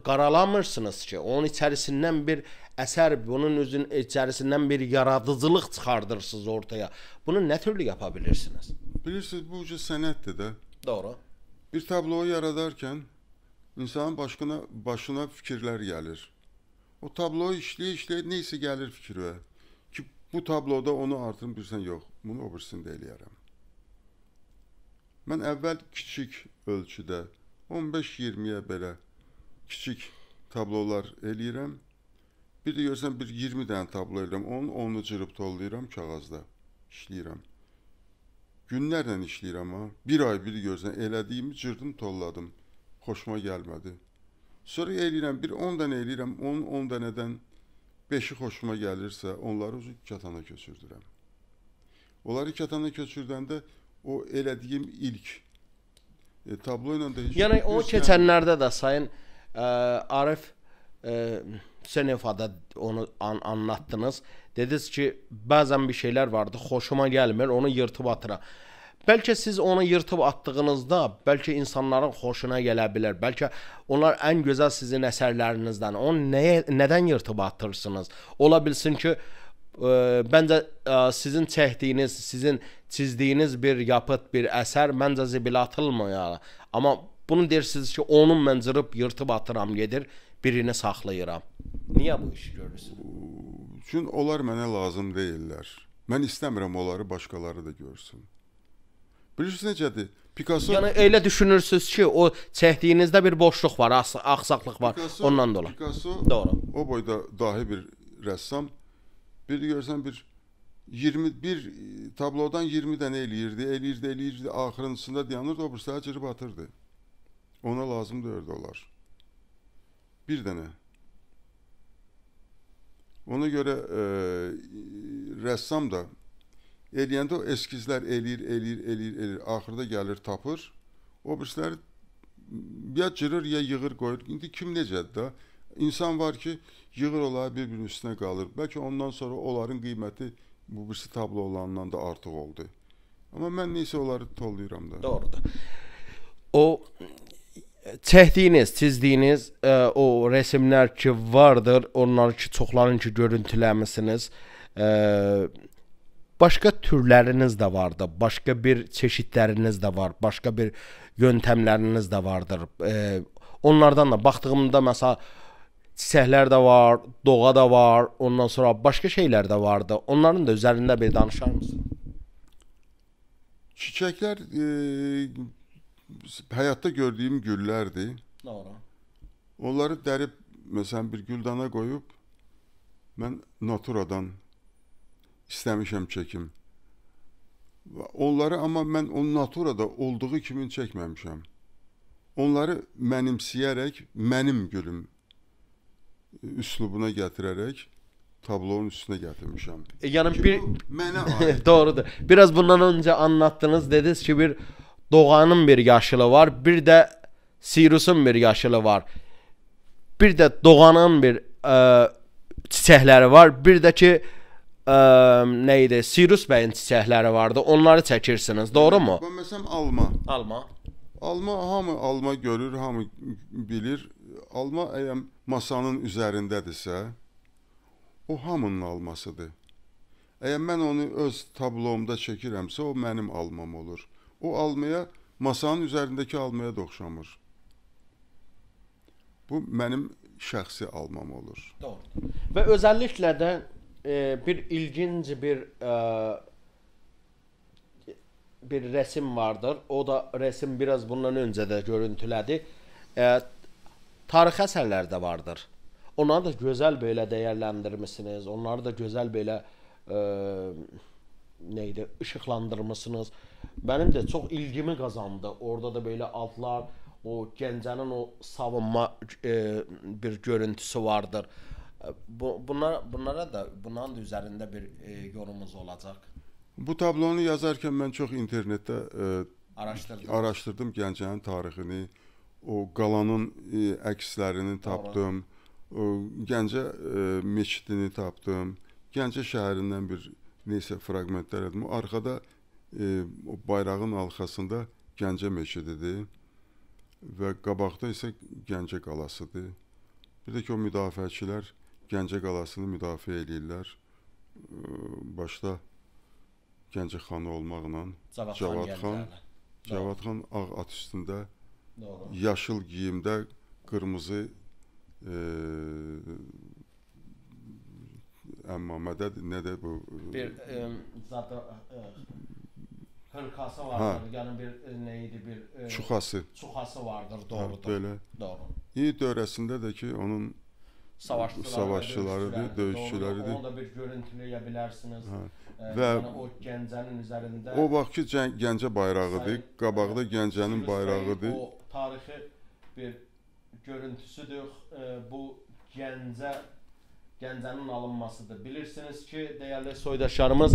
qaralamırsınız ki, onun içərisindən bir e, əsər bunun özün içərisindən bir yaradıcılıq çıxardırsınız ortaya. Bunu nə türlü yapa bilirsiniz?
Bilirsiniz, bu ucu sənətdir də. Doğru. Bir tabloyu yaradarkən insanın başına başına fikirlər gəlir. O tabloyu işləyə işləyə neysə gəlir fikirə ki, bu tabloda onu artırım bilirsən yox, bunu o birisində eləyərəm. Mən əvvəl kiçik ölçüdə 15-20-yə belə kiçik tablolar eləyirəm. Bir də görsən bir 20 dənə tablo edirəm. Onun 10-unu cırıb tollayıram kağızda. İşləyirəm. Günlərlə işləyirəm ha. Bir ay bir görsən elədiyimi cırdım, tolladım. Xoşuma gəlmədi. Sonra eləyirəm, bir 10 dənə eləyirəm. Onun 10 dənədən 5-i xoşuma gəlirsə, onları üzü kətana köçürdürəm. Onları kətana köçürdəndə o elədiyim ilk e, tablo ilə də heç Yəni o keçənlərdə
də sayın ə, e, Arif ə, e, Senefada onu an anlattınız. Dediniz ki, bəzən bir şeylər vardı, xoşuma gəlmir, onu yırtıb atıram. Bəlkə siz onu yırtıb atdığınızda, bəlkə insanların xoşuna gələ bilər. Bəlkə onlar ən gözəl sizin əsərlərinizdəndir. Onu nəyə nədən yırtıb atırsınız? Ola bilsin ki, ə, e, bəncə ə, e, sizin çəkdiyiniz, sizin çizdiyiniz bir yapıt, bir əsər məncə zibilə atılmıyor. Amma bunu deyirsiniz ki, onun mən cırıb
yırtıb atıram gedir, birini saxlayıram. Niyə bu işi görürsün? Çünki onlar mənə lazım deyillər. Mən istəmirəm onları başqaları da görsün.
Bilirsiniz necədir? Picasso Yəni elə düşünürsüz ki, o çəkdiyinizdə bir boşluq var, ax
axsaqlıq var. Picasso, Ondan dolayı. Picasso doğru. O boyda dahi bir rəssam bir görsən bir 20 bir tablodan 20 dənə eləyirdi, eləyirdi, eləyirdi, axırıncısında dayanırdı, o birisini cırıb atırdı. Ona lazım deyirdi onlar. Bir dənə Ona görə e, rəssam da eləyəndə o eskizlər eləyir, eləyir, eləyir, eləyir, axırda gəlir, tapır. O birisləri ya cırır, ya yığır, qoyur. İndi kim necədir də? İnsan var ki, yığır onları bir-birinin üstünə qalır. Bəlkə ondan sonra onların qiyməti bu birisi tablo olandan da artıq oldu. Amma mən neysə onları tollayıram da. Doğrudur. O
çəkdiyiniz, çizdiyiniz ə, e, o rəsmlər ki vardır, onları ki çoxların ki görüntüləmisiniz. Ə, e, başqa türləriniz də vardır, başqa bir çeşidləriniz də var, başqa bir yöntəmləriniz də vardır. Ə, e, onlardan da baxdığımda məsəl çiçəklər də var, doğa da var, ondan sonra başqa şeylər də vardı. Onların da üzərində bir danışar mısın?
Çiçəklər e həyatda gördüyüm güllərdir. Doğru. Onları dərib məsələn bir güldana qoyub mən naturadan istəmişəm çəkim. Onları amma mən o naturada olduğu kimi çəkməmişəm. Onları mənimsəyərək mənim gülüm üslubuna gətirərək tablonun üstüne getirmişim.
E, yani bir... Mene [laughs] Doğrudur. Biraz bundan önce anlattınız dediniz ki bir Doğanın bir yaşılı var, bir də Sirusun bir yaşılı var. Bir də Doğanın bir ə, e, çiçəkləri var, bir də ki ə, e, nə idi? Sirus bəyin çiçəkləri vardı. Onları çəkirsiniz, doğrumu?
Bu məsələn alma. Alma. Alma hamı alma görür, hamı bilir. Alma əgər masanın üzərindədirsə, o hamının almasıdır. Əgər mən onu öz tablomda çəkirəmsə, o mənim almam olur. O almaya masanın üzərindəki almaya da oxşamır. Bu mənim şəxsi almam olur.
Doğru. Və özəlliklə də e, bir ilginc bir e, bir rəsm vardır. O da rəsm biraz bundan öncə də görüntülədi. E, tarix əsərlərdə vardır. Onları da gözəl belə dəyərləndirmisiniz. Onları da gözəl belə e, nə idi, işıqlandırmısınız. Mənim də çox ilgimi qazandı. Orada da belə adlar, o Gəncənin o savunma
e, bir görüntüsü vardır. E,
bu bunlar bunlara da bunların da üzərində bir e, yorumumuz olacaq.
Bu tablonu yazarkən mən çox internetdə e, araşdırdım. Araşdırdım Gəncənin tarixini, o qalanın e, əkslərini tapdım. Doğru. O Gəncə e, məscidini tapdım. Gəncə şəhərindən bir neysə fraqmentlər edilmiş. Arxada e, o bayrağın arxasında Gəncə məscididir və qabaqda isə Gəncə qalasıdır. Bir də ki o müdafiəçilər Gəncə qalasını müdafiə eləyirlər. E, Başda Gəncə xanı olmaqla Cavad, Cavad xan, xan Cavad xan ağ at üstündə Doğru. yaşıl geyimdə qırmızı e, Amma mədəd nədir bu? Bir
zada hırkası vardır. Hə. Yəni bir nə idi bir ə, çuxası. Çuxası vardır, doğrudur. Hə, belə. Doğru.
İyi dövrəsində də ki, onun savaşçıları, savaşçılarıdır, döyüşçüləridir. Onu da bir
görüntüləyə bilərsiniz. Hə. Ə, və yəni, o Gəncənin üzərində O vaxtki Gəncə bayrağıdır. Sayın, Qabaqda Gəncənin bayrağıdır. O tarixi bir görüntüsüdür. Ə, bu Gəncə Gəncənin alınmasıdır. Bilirsiniz ki, dəyərli soydaşlarımız,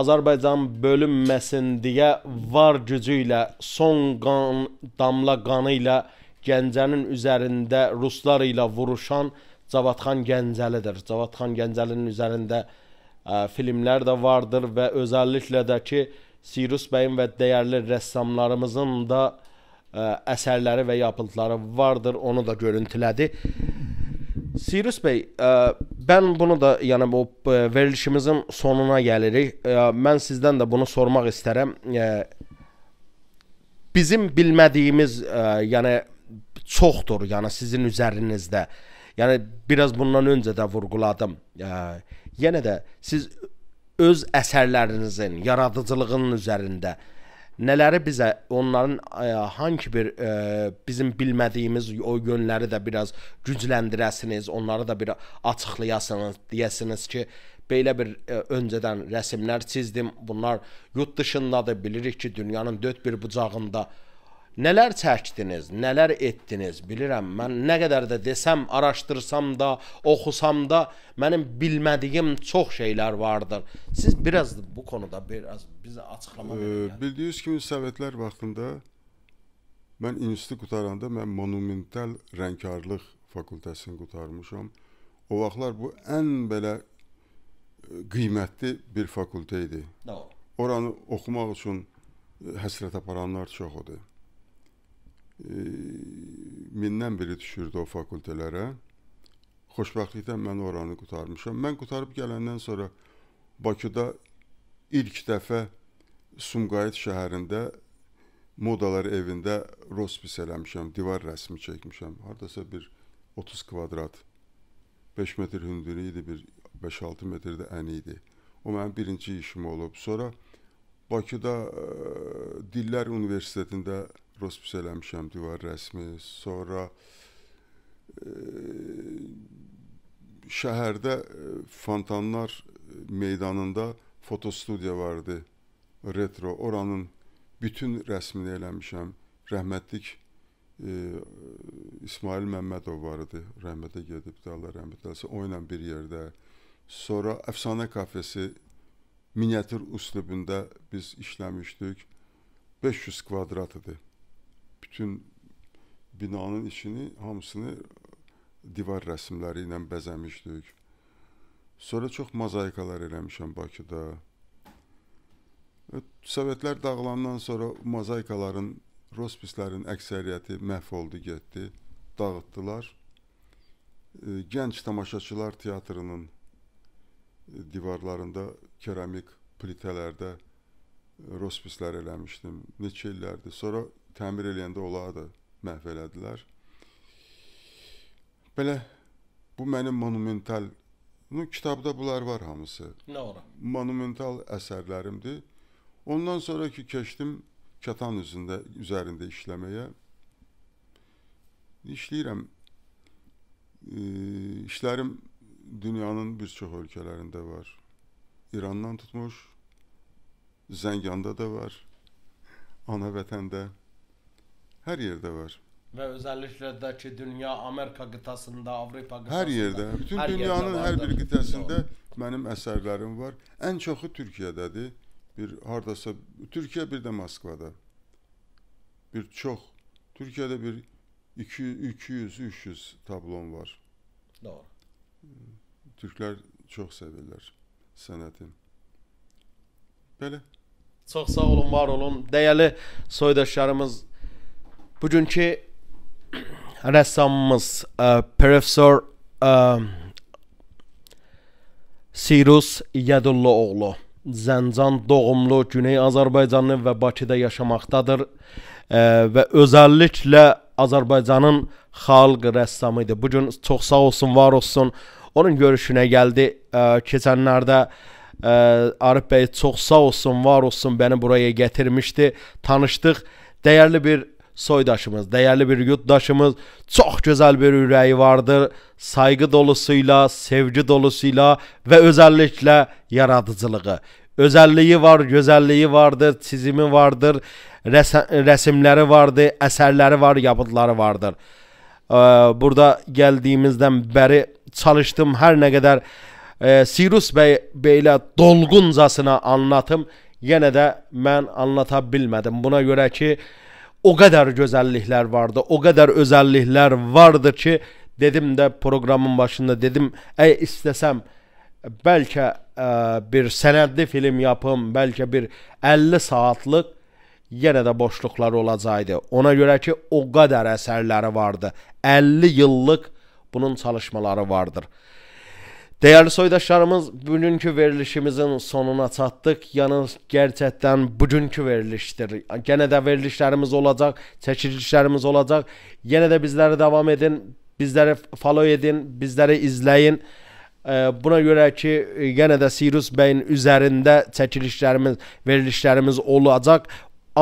Azərbaycan bölünməsindiyə var gücü ilə son qan damla qanı ilə Gəncənin üzərində ruslar ilə vuruşan Cavadxan Gəncəlidir. Cavadxan Gəncəlinin üzərində ə, filmlər də vardır və özəlliklə də ki, Sirus bəyin və dəyərli rəssamlarımızın da ə, əsərləri və yapıntıları vardır. Onu da görüntülədi. Sirus bəy, ə, e, mən bunu da, yəni bu ə, e, verilişimizin sonuna gəlirik. Ə, e, mən sizdən də bunu sormaq istərəm. Ə, bizim bilmədiyimiz, ə, yəni çoxdur, yəni sizin üzərinizdə. Yəni biraz bundan öncə də vurğuladım. Ə, yenə də siz öz əsərlərinizin, yaradıcılığının üzərində ə, Nələri bizə onların ə, e, hansı bir ə, e, bizim bilmədiyimiz o yönləri də biraz gücləndirəsiniz, onları da bir açıqlayasınız, deyəsiniz ki, belə bir ə, e, öncədən rəsmlər çizdim. Bunlar yurt dışındadır. Bilirik ki, dünyanın dörd bir bucağında ə, Nələr çəkdiniz, nələr etdiniz bilirəm. Mən nə qədər də desəm, araşdırsam da, oxusam da mənim bilmədiyim çox şeylər vardır. Siz biraz bu konuda biraz bizə açıqlama verin.
Ə, bildiyiniz kimi Sovetlər vaxtında mən institutu qutaranda mən monumental rəngkarlıq fakültəsini qutarmışam. O vaxtlar bu ən belə e, qiymətli bir fakültə idi. Doğru. Oranı oxumaq üçün e, həsrət aparanlar çox idi mindən biri düşürdü o fakültələrə. Xoşbəxtlikdən mən oranı qutarmışam. Mən qutarıb gələndən sonra Bakıda ilk dəfə Sumqayıt şəhərində modalar evində rospis eləmişəm, divar rəsmi çəkmişəm. Hardasa bir 30 kvadrat 5 metr hündürü idi, bir 5-6 metr də əni idi. O mənim birinci işim olub. Sonra Bakıda ə, Dillər Universitetində rospis eləmişəm divar rəsmi. Sonra e, şəhərdə e, Fontanlar e, meydanında fotostudiya vardı. Retro oranın bütün rəsmini eləmişəm. Rəhmətlik e, İsmail Məmmədov var idi. Rəhmətə gedibdi, Allah rəhmət eləsin. O ilə bir yerdə. Sonra Əfsanə kafesi miniatür üslubunda biz işləmişdik. 500 kvadrat idi bütün binanın içini hamısını divar rəsmləri ilə bəzəmişdik. Sonra çox mozaikalar eləmişəm Bakıda. Sovetlər dağılandan sonra mozaikaların, rospislərin əksəriyyəti məhv oldu, getdi, dağıtdılar. E, Gənc tamaşaçılar teatrının e, divarlarında keramik plitələrdə e, rospislər eləmişdim. Neçə illərdir. Sonra təmir eləyəndə onları da məhv elədilər. Belə bu mənim monumental bu kitabda bunlar var hamısı. Nə var? Monumental əsərlərimdir. Ondan sonra ki keçdim Katan üzündə üzərində işləməyə. İşləyirəm. E, işlərim dünyanın bir çox ölkələrində var. İrandan tutmuş Zənganda da var. Ana vətəndə. Her yerde var.
Ve özellikle de ki dünya Amerika qıtasında, Avropa qıtasında. Her yerdə, bütün hər dünyanın hər bir qitəsində
mənim əsərlərim var. Ən çoxu Türkiyədədir. Bir hardasa Türkiyə bir də Moskvada. Bir çox Türkiyədə bir 2 200 300 tablom var. Doğru. Türklər çox sevirlər sənəti.
Belə. Çox sağ olun, var olun. Dəyərli soydaşlarımız Bugünkü rəssamımız ə, e, professor ə, e, Sirus Yadulluoğlu Zəncan doğumlu Güney Azərbaycanlı və Bakıda yaşamaqdadır ə, e, və özəlliklə Azərbaycanın xalq rəssamı idi. Bu gün çox sağ olsun, var olsun. Onun görüşünə gəldi ə, keçənlərdə ə, Arif bəy çox sağ olsun, var olsun, məni buraya gətirmişdi. Tanışdıq. Dəyərli bir soydaşımız, dəyərli bir yurtdaşımız, çox gözəl bir ürəyi vardır. Sayğı dolusuyla, sevgi dolusuyla və özəlliklə yaradıcılığı. Özəlliyi var, gözəlliyi vardır, çizimi vardır, rəs rəsimləri vardır, əsərləri var, yapıtları vardır. Ee, burada gəldiyimizdən bəri çalışdım hər nə qədər e, Sirus bəy belə dolğuncasına anlatım, yenə də mən anlata bilmədim. Buna görə ki, e, o qədər gözəlliklər vardı, o qədər özəlliklər vardı ki, dedim də proqramın başında dedim, əgər istəsəm bəlkə ə, e, bir sənədli film yapım, bəlkə bir 50 saatlıq yenə də boşluqları olacaqdı. Ona görə ki, o qədər əsərləri vardı. 50 illik bunun çalışmaları vardır. Dəyərli soydaşlarımız, bugünkü verilişimizin sonuna çatdıq. Yalnız gerçəkdən bugünkü verilişdir. Yenə də verilişlərimiz olacaq, çəkilişlərimiz olacaq. Yenə də bizləri davam edin, bizləri follow edin, bizləri izləyin. Buna görə ki, yenə e, də Sirus bəyin üzərində çəkilişlərimiz, verilişlərimiz olacaq.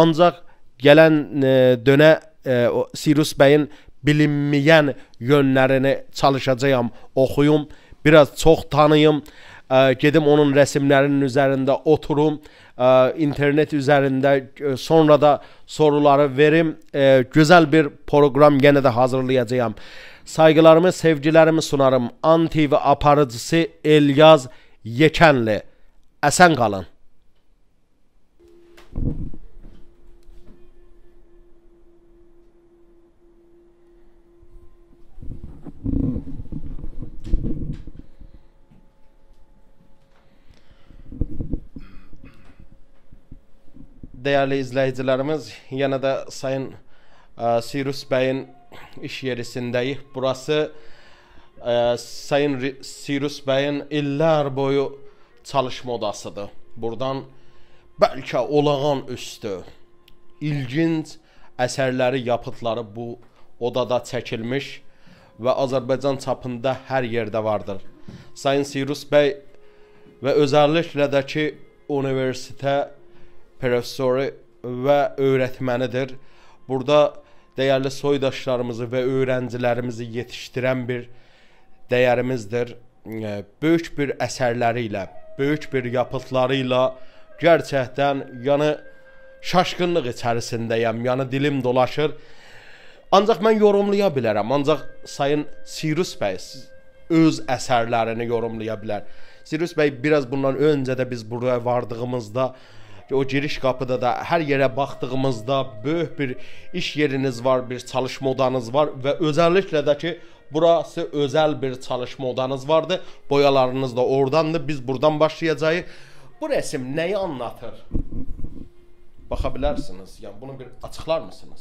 Ancaq gələn e, dönə e, Sirus bəyin bilinməyən yönlərini çalışacağam, oxuyum biraz çox tanıyım, ə, gedim onun rəsimlərinin üzərində oturum, ə, internet üzərində ə, sonra da soruları verim. Ə, gözəl bir proqram yenə də hazırlayacağam. Saygılarımı, sevgilərimi sunarım. ANTV aparıcısı Elyaz Yekənli. Əsən qalın. Dəyərli izləyicilərimiz, yenə də Sayın ə, e, Sirus bəyin iş yerisindəyik. Burası ə, e, Sayın Sirus bəyin illər boyu çalışma odasıdır. Burdan bəlkə olağan üstü ilginc əsərləri, yapıtları bu odada çəkilmiş və Azərbaycan çapında hər yerdə vardır. Sayın Sirus bəy və özəlliklə də ki, universitetə professoru və öyrətmənidir. Burada dəyərli soydaşlarımızı və öyrəncilərimizi yetişdirən bir dəyərimizdir. Böyük bir əsərləri ilə, böyük bir yapıtları ilə gerçəkdən yəni şaşqınlıq içərisindəyəm. Yəni dilim dolaşır. Ancaq mən yorumlaya bilərəm. Ancaq sayın Sirus bəy öz əsərlərini yorumlaya bilər. Sirus bəy biraz bundan öncə də biz buraya vardığımızda və o giriş qapıda da hər yerə baxdığımızda böyük bir iş yeriniz var, bir çalışma odanız var və özəlliklə də ki burası özəl bir çalışma odanız vardı. Boyalarınız da oradandır. Biz burdan başlayacağıq. Bu rəsm nəyi anlatır? Baxa bilərsiniz. Yəni bunu bir açıqlar mısınız?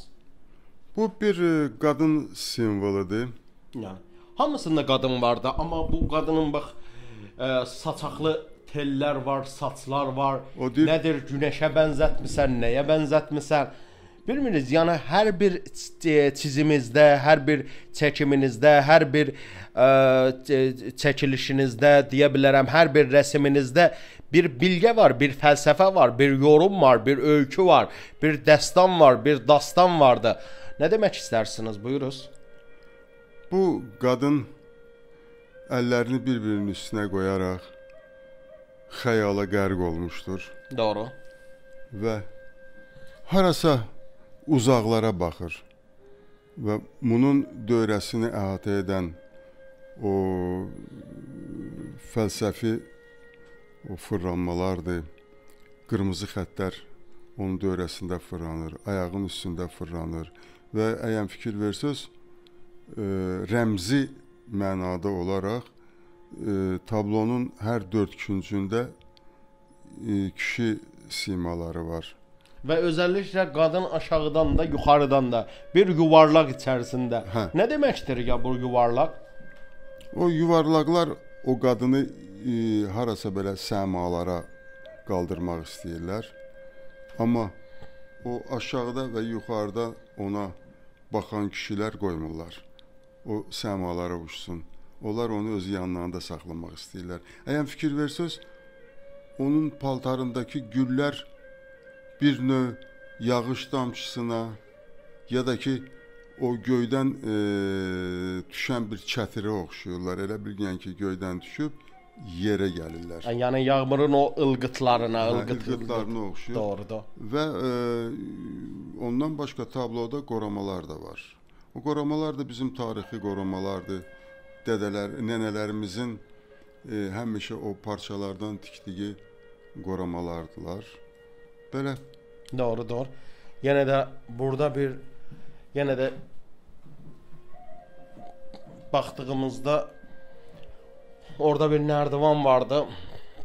Bu bir e, qadın simvoludur.
Yəni hamısında qadın var da, amma bu qadının bax ə, e, saçaqlı tellər var, saçlar var. O deyir, Nədir günəşə bənzətmisən, nəyə bənzətmisən? Bilmiriniz, yəni hər bir e, çizimizdə, hər bir çəkiminizdə, hər bir ə, e, e, çəkilişinizdə, deyə bilərəm, hər bir rəsminizdə bir bilgə var, bir fəlsəfə var, bir yorum var, bir öykü var, bir dəstan var, bir dastan vardı. Nə demək istərsiniz? Buyuruz.
Bu qadın əllərini bir-birinin üstünə qoyaraq xəyala qərq olmuşdur. Doğru. Və harasa uzaqlara baxır və bunun dövrəsini əhatə edən o fəlsəfi o fırlanmalardır. Qırmızı xəttlər onun dövrəsində fırlanır, ayağın üstündə fırlanır və əgər fikir versəz, ə, e, rəmzi mənada olaraq e, tablonun hər dörd küncündə e, kişi simaları var.
Və özəlliklə qadın aşağıdan da, yuxarıdan da bir yuvarlaq içərisində. Hə. Nə deməkdir ya bu yuvarlaq?
O yuvarlaqlar o qadını e, harasa belə səmalara qaldırmaq istəyirlər. Amma o aşağıda və yuxarıda ona baxan kişilər qoymurlar. O səmalara uçsun. Onlar onu öz yanlarında saxlamaq istəyirlər. Əgər fikir versəz, onun paltarındakı güllər bir növ yağış damçısına ya da ki o göydən e, düşən bir çətirə oxşuyurlar. Elə bilən ki, göydən düşüb yerə gəlirlər.
Hə, yəni yağmurun o ılğıtlarına, ılğıt hə, ılğıtlarına oxşuyur.
Doğrudur. Və e, ondan başqa tabloda qoramalar da var. O qoramalar da bizim tarixi qoramalardır dədələr, nənələrimizin e, həmişə o parçalardan tikdiyi qoramalardılar.
Belə. Doğrudur. Yenə də burada bir yenə də baxdığımızda orada bir nərdivan vardı.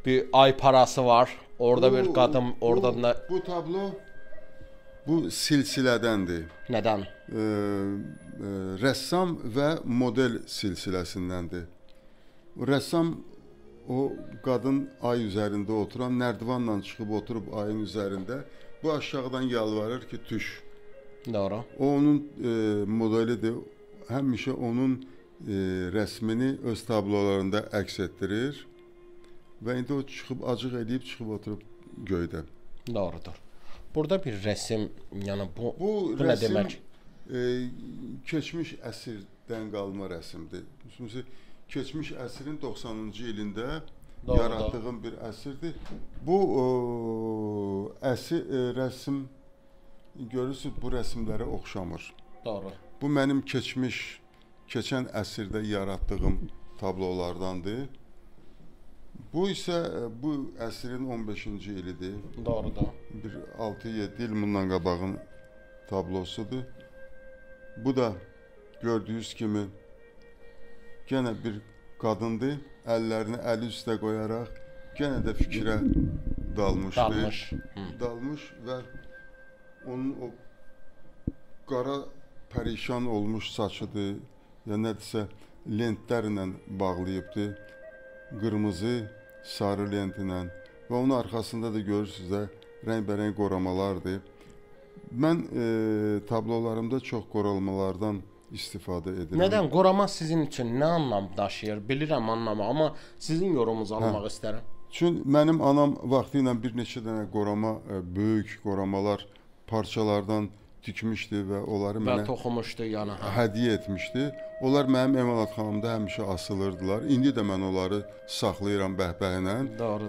Bir ay parası var. Orada bu, bir qadın, oradan bu, da Bu tablo
bu silsilədəndir. Nədən? E, rəssam və model silsiləsindəndir. Rəssam o qadın ay üzərində oturan nərdivanla çıxıb oturub ayın üzərində bu aşağıdan yalvarır ki, düş. Doğru. O onun e, modelidir. Həmişə onun e, rəsmini öz tablolarında əks etdirir və indi o çıxıb acıq edib çıxıb oturub göydə. Doğrudur. Burada bir rəsm, yəni bu bu, bu rəsm, nə demək? keçmiş əsrdən qalma rəsmdir. Xüsusi keçmiş əsrin 90-cı ilində Doğru, yaratdığım bir əsrdir. Bu əsr e, rəsm görürsüz bu rəsmlərə oxşamır. Doğru. Bu mənim keçmiş keçən əsrdə yaratdığım tablolardandır. Bu isə e, bu əsrin 15-ci ilidir. Doğrudur. Bir 6-7 il bundan qabağın tablosudur. Bu da gördüyünüz kimi gene bir qadındır. Əllərini əli üstə qoyaraq gene de fikre dalmıştı. Dalmış. Hı. Dalmış ve onun o qara perişan olmuş saçıdı ya nədirsə lentlərlə bağlayıbdı. Qırmızı, sarı lentlə və onun arxasında da görürsüz də rəngbərəng qoramalardır. Mən e, tablolarımda çox qoralmalardan istifadə edirəm. Nədən
qorama sizin üçün nə anlam daşıyır? Bilirəm anlamı, amma sizin yorumunuzu almaq hə. istərəm.
Çünki mənim anam vaxtı ilə bir neçə dənə qorama, e, böyük qoramalar parçalardan tikmişdi və onları və mənə toxumuşdu yana. Hə. Hədiyyə etmişdi. Onlar mənim emalatxanamda həmişə asılırdılar. İndi də mən onları saxlayıram bəhbəhlə.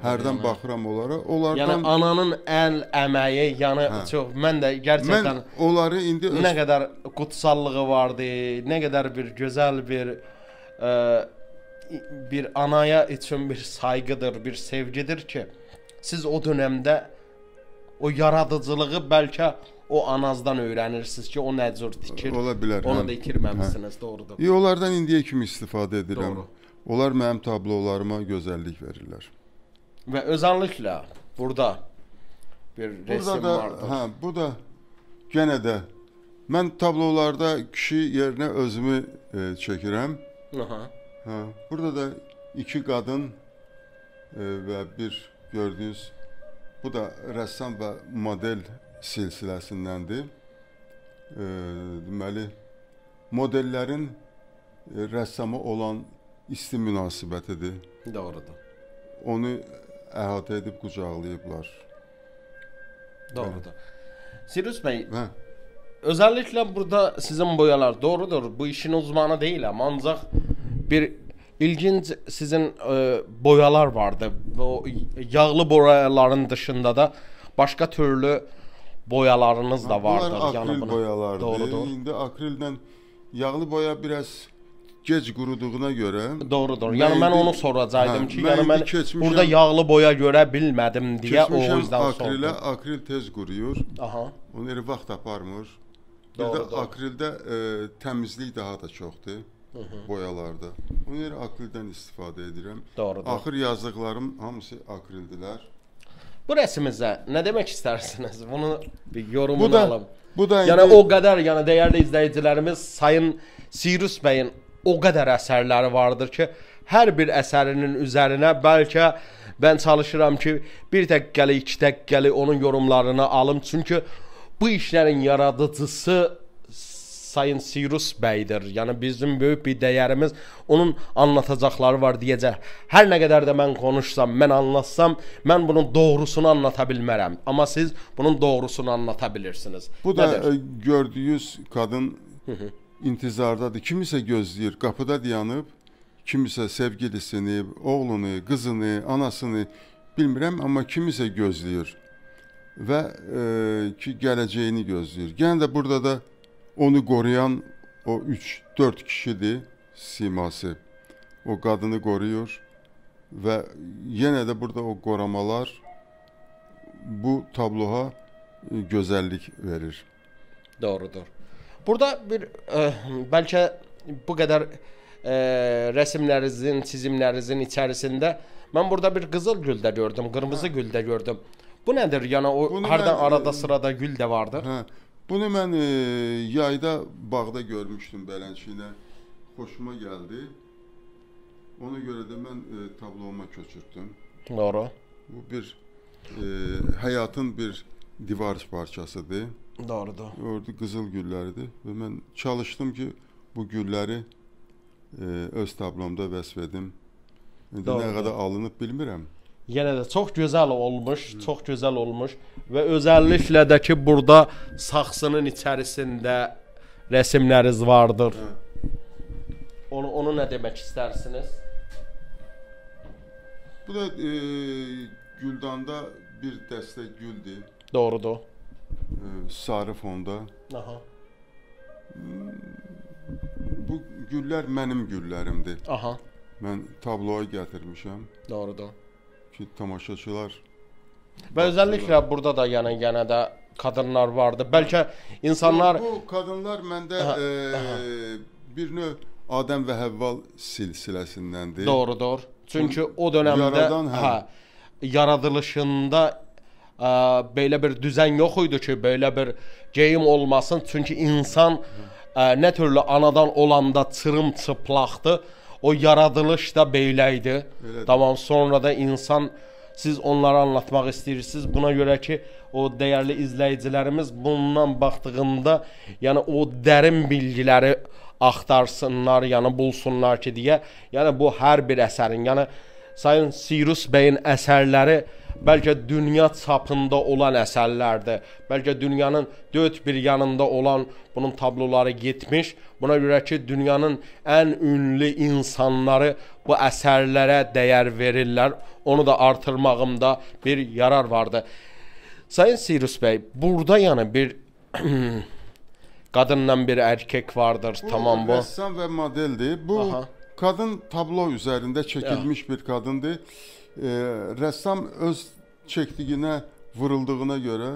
Hərdən yəni. baxıram onlara. Onlardan Yəni
ananın əl əməyi, yəni hə. çox mən də gerçəkdən mən onları indi öz... nə qədər qutsallığı vardı, nə qədər bir gözəl bir ə, e, bir anaya üçün bir sayğıdır, bir sevgidir ki, siz o dövrdə o yaradıcılığı bəlkə o anazdan öyrənirsiniz ki, o nə cür tikir. Ola bilər. Onu hə, da itirməmisiniz, hə. doğrudur. Yox, onlardan
indiyə kimi istifadə edirəm. Doğru. Onlar mənim tablolarıma gözəllik verirlər.
Və özəlliklə burada bir burada resim da, vardır. Hə,
bu da yenə də mən tablolarda kişi yerinə özümü e, çəkirəm. Aha. Hə, burada da iki qadın e, və bir gördüyünüz bu da rəssam və model silsiləsindəndir. E, deməli, modellərin e, rəssamı olan isti münasibətidir. Doğrudur. Onu əhatə edib qucaqlayıblar. Doğrudur.
Sirus bəy, hə. özəlliklə burada sizin boyalar doğrudur. Bu işin uzmanı deyiləm, ancaq bir ilginc sizin e, boyalar vardı. O yağlı boyaların dışında da başqa türlü e, boyalarınız ha, da vardır bunlar akril yanında. boyalardır. Doğrudur.
İndi akrillə yağlı boya biraz gec quruduğuna görə Doğrudur. Məydi, yəni mən onu soracaqdım hə, ki, yəni mən keçmişəm, burada yağlı boya görə bilmədim deyə o üzdən sordum. Akrilə akril tez quruyur. Aha. Onun elə vaxt aparmır. Bir doğru, də doğru. akrildə e, təmizlik daha da çoxdur. Hı -hı. boyalarda. Onun yerə akrildən istifadə edirəm. Doğrudur. Axır yazdıqlarım hamısı akrildilər.
Bu rəsimizə nə demək istərsiniz? Bunu bir yorumunu bu da, alım.
Bu da yəni indi... o
qədər, yəni dəyərli izləyicilərimiz Sayın Sirus bəyin o qədər əsərləri vardır ki, hər bir əsərinin üzərinə bəlkə mən çalışıram ki, 1 dəqiqəlik, 2 dəqiqəlik onun yorumlarını alım, çünki bu işlərin yaradıcısı Sayın Sirus bəydir. Yəni bizim böyük bir dəyərimiz onun anlatacaqları var deyəcək. Hər nə qədər də mən konuşsam, mən anlatsam, mən bunun doğrusunu anlata bilmərəm. Amma siz bunun doğrusunu anlata bilirsiniz. Bu da Nədir?
E, gördüyünüz qadın intizardadır. Kimisə gözləyir, qapıda dayanıb, kimisə sevgilisini, oğlunu, qızını, anasını bilmirəm, amma kimisə gözləyir və e, ki gələcəyini gözləyir. Yenə yəni də burada da Onu koruyan o üç dört kişiydi siması. O kadını koruyor ve yine de burada o koramalar bu tabloha e, gözəllik verir.
Doğrudur. Burada bir ə, e, bəlkə bu kadar ə, e, rəsmlərinizin, çizimlərinizin içərisində mən burada bir kızıl gül de gördüm, kırmızı gül de gördüm. Bu nedir? Yani o Bunu hardan mən, arada sırada gül de vardır. Hə.
Bunu mən e, yayda bağda görmüşdüm bələnçiyinə. Xoşuma gəldi. Ona görə də mən e, tabloma köçürtdüm. Doğru. Bu bir e, həyatın bir divar parçasıdır. Doğrudur. Orada qızıl gülləridir və mən çalışdım ki, bu gülləri e, öz tablomda vəsf edim. İndi Doğrudur. nə qədər alınıb bilmirəm
yenə də çox gözəl olmuş, Hı. çox gözəl olmuş və özəlliklə də ki burada saxsının içərisində rəsmləriniz vardır. Hı. Hə.
Onu onu nə demək istərsiniz? Bu da e, güldanda bir dəstə güldür. Doğrudur. E, sarı fonda. Aha. Bu güllər mənim güllərimdir. Aha. Mən tabloya gətirmişəm. Doğrudur ki, tamaşaçılar
Və özəlliklə burada da yəni yenə də qadınlar vardı. Bəlkə insanlar
bu, bu qadınlar məndə hə, hə. E, bir növ Adəm və Həvval silsiləsindəndir. Doğrudur. Çünki bu, o dövrdə yaradan, hə,
hə yaradılışında ə, e, belə bir düzən yox idi ki, belə bir geyim olmasın. Çünki insan ə, e, nə türlü anadan olanda çırım çıplaqdı. O yaradılış da belə idi. Tamam, sonra da insan siz onları anlatmaq istəyirsiniz. Buna görə ki, o dəyərli izləyicilərimiz bundan baxdığında, yəni o dərin bilgiləri axtarsınlar, yəni bulsunlar ki deyə, yəni bu hər bir əsərin, yəni Sayın Sirus bəyin əsərləri bəlkə dünya çapında olan əsərlərdir. Bəlkə dünyanın dörd bir yanında olan bunun tabloları getmiş. Buna görə ki, dünyanın ən ünlü insanları bu əsərlərə dəyər verirlər. Onu da artırmağımda bir yarar vardı. Sayın Sirus bəy, burada yəni bir [clears throat] qadından bir erkek vardır, bu, tamam bu.
Rəssam və modeldir. Bu Aha. Qadın tablo üzərində çəkilmiş ya. bir qadındır. E, rəssam öz çəkdiyinə vurulduğuna görə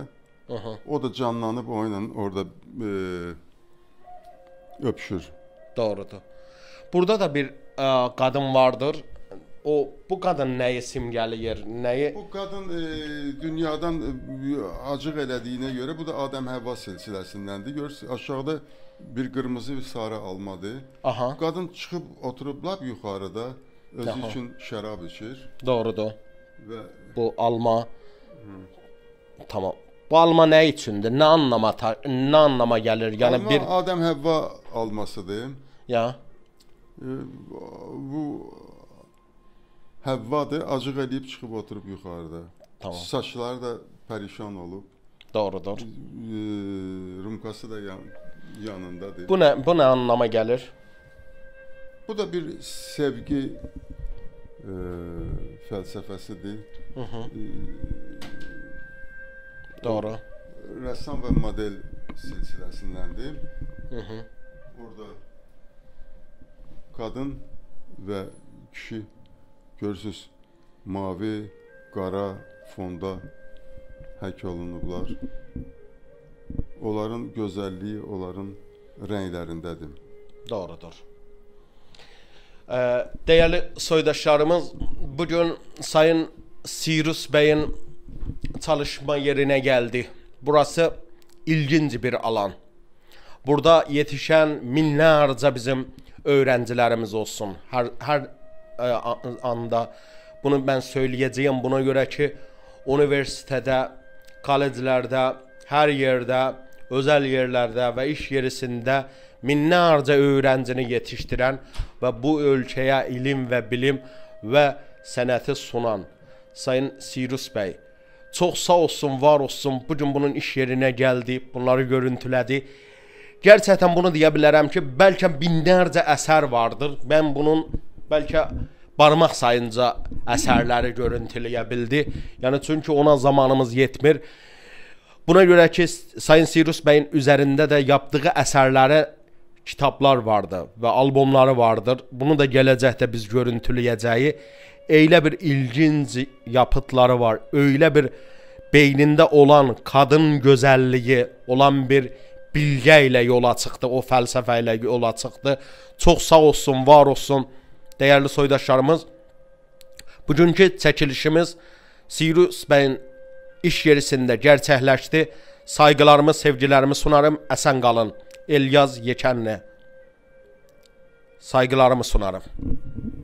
Aha. o da canlanıb o ilə orada e, öpüşür.
Doğrudur. Burada da bir ə, e, qadın vardır o bu qadın nəyi simgələyir,
nəyi Bu qadın e, dünyadan e, acıq elədiyinə görə bu da Adəm Həvva silsiləsindəndir. Görürsüz aşağıda bir qırmızı bir sarı almadır. Aha. Qadın çıxıb oturub lap yuxarıda özü Aha. üçün şərab içir. Doğrudur. Və
bu alma Hı. Tamam. Bu alma nə üçündür? Nə anlama nə anlama gəlir? Yəni alma, bir
Adəm Həvva almasıdır. Ya. E, bu Həvvadır, acıq eləyib çıxıb oturub yuxarıda. Tamam. Saçları da pərişan olub. Doğrudur. E, rumkası da yan, yanındadır. Bu nə bu nə anlama gəlir? Bu da bir sevgi e, fəlsəfəsidir. Hı -hı. E, Doğru. Rəssam və model silsiləsindəndir. Hı -hı. Burada qadın və kişi Görürsüz, mavi, qara fonda həkk olunublar. Onların gözəlliyi onların rənglərindədir. Doğrudur.
Ee, değerli soydaşlarımız bugün Sayın Sirus Bey'in çalışma yerine geldi. Burası ilginç bir alan. Burada yetişen minlerce bizim öğrencilerimiz olsun. Her, her anda bunu mən söyləyəcəyəm buna görə ki, universitetdə, kolleclərdə, hər yerdə, özəl yerlərdə və iş yerisində minnarca öyrəncini yetişdirən və bu ölkəyə ilim və bilim və sənəti sunan Sayın Sirus bəy çox sağ olsun, var olsun. Bu gün bunun iş yerinə gəldi, bunları görüntülədi. Gerçəkdən bunu deyə bilərəm ki, bəlkə minlərcə əsər vardır. Mən bunun bəlkə barmaq sayınca əsərləri görüntüləyə bildi. Yəni çünki ona zamanımız yetmir. Buna görə ki, Sayın Sirus bəyin üzərində də yaptığı əsərlərə kitablar vardı və albomları vardır. Bunu da gələcəkdə biz görüntüləyəcəyi elə bir ilginc yapıtları var. Öylə bir beynində olan qadın gözəlliyi olan bir bilgə ilə yola çıxdı, o fəlsəfə ilə yola çıxdı. Çox sağ olsun, var olsun dəyərli soydaşlarımız, bugünkü çəkilişimiz Sirus bəyin iş yerisində gerçəkləşdi. Saygılarımı, sevgilərimi sunarım. Əsən qalın. Elyaz Yekənli. Saygılarımı
sunarım.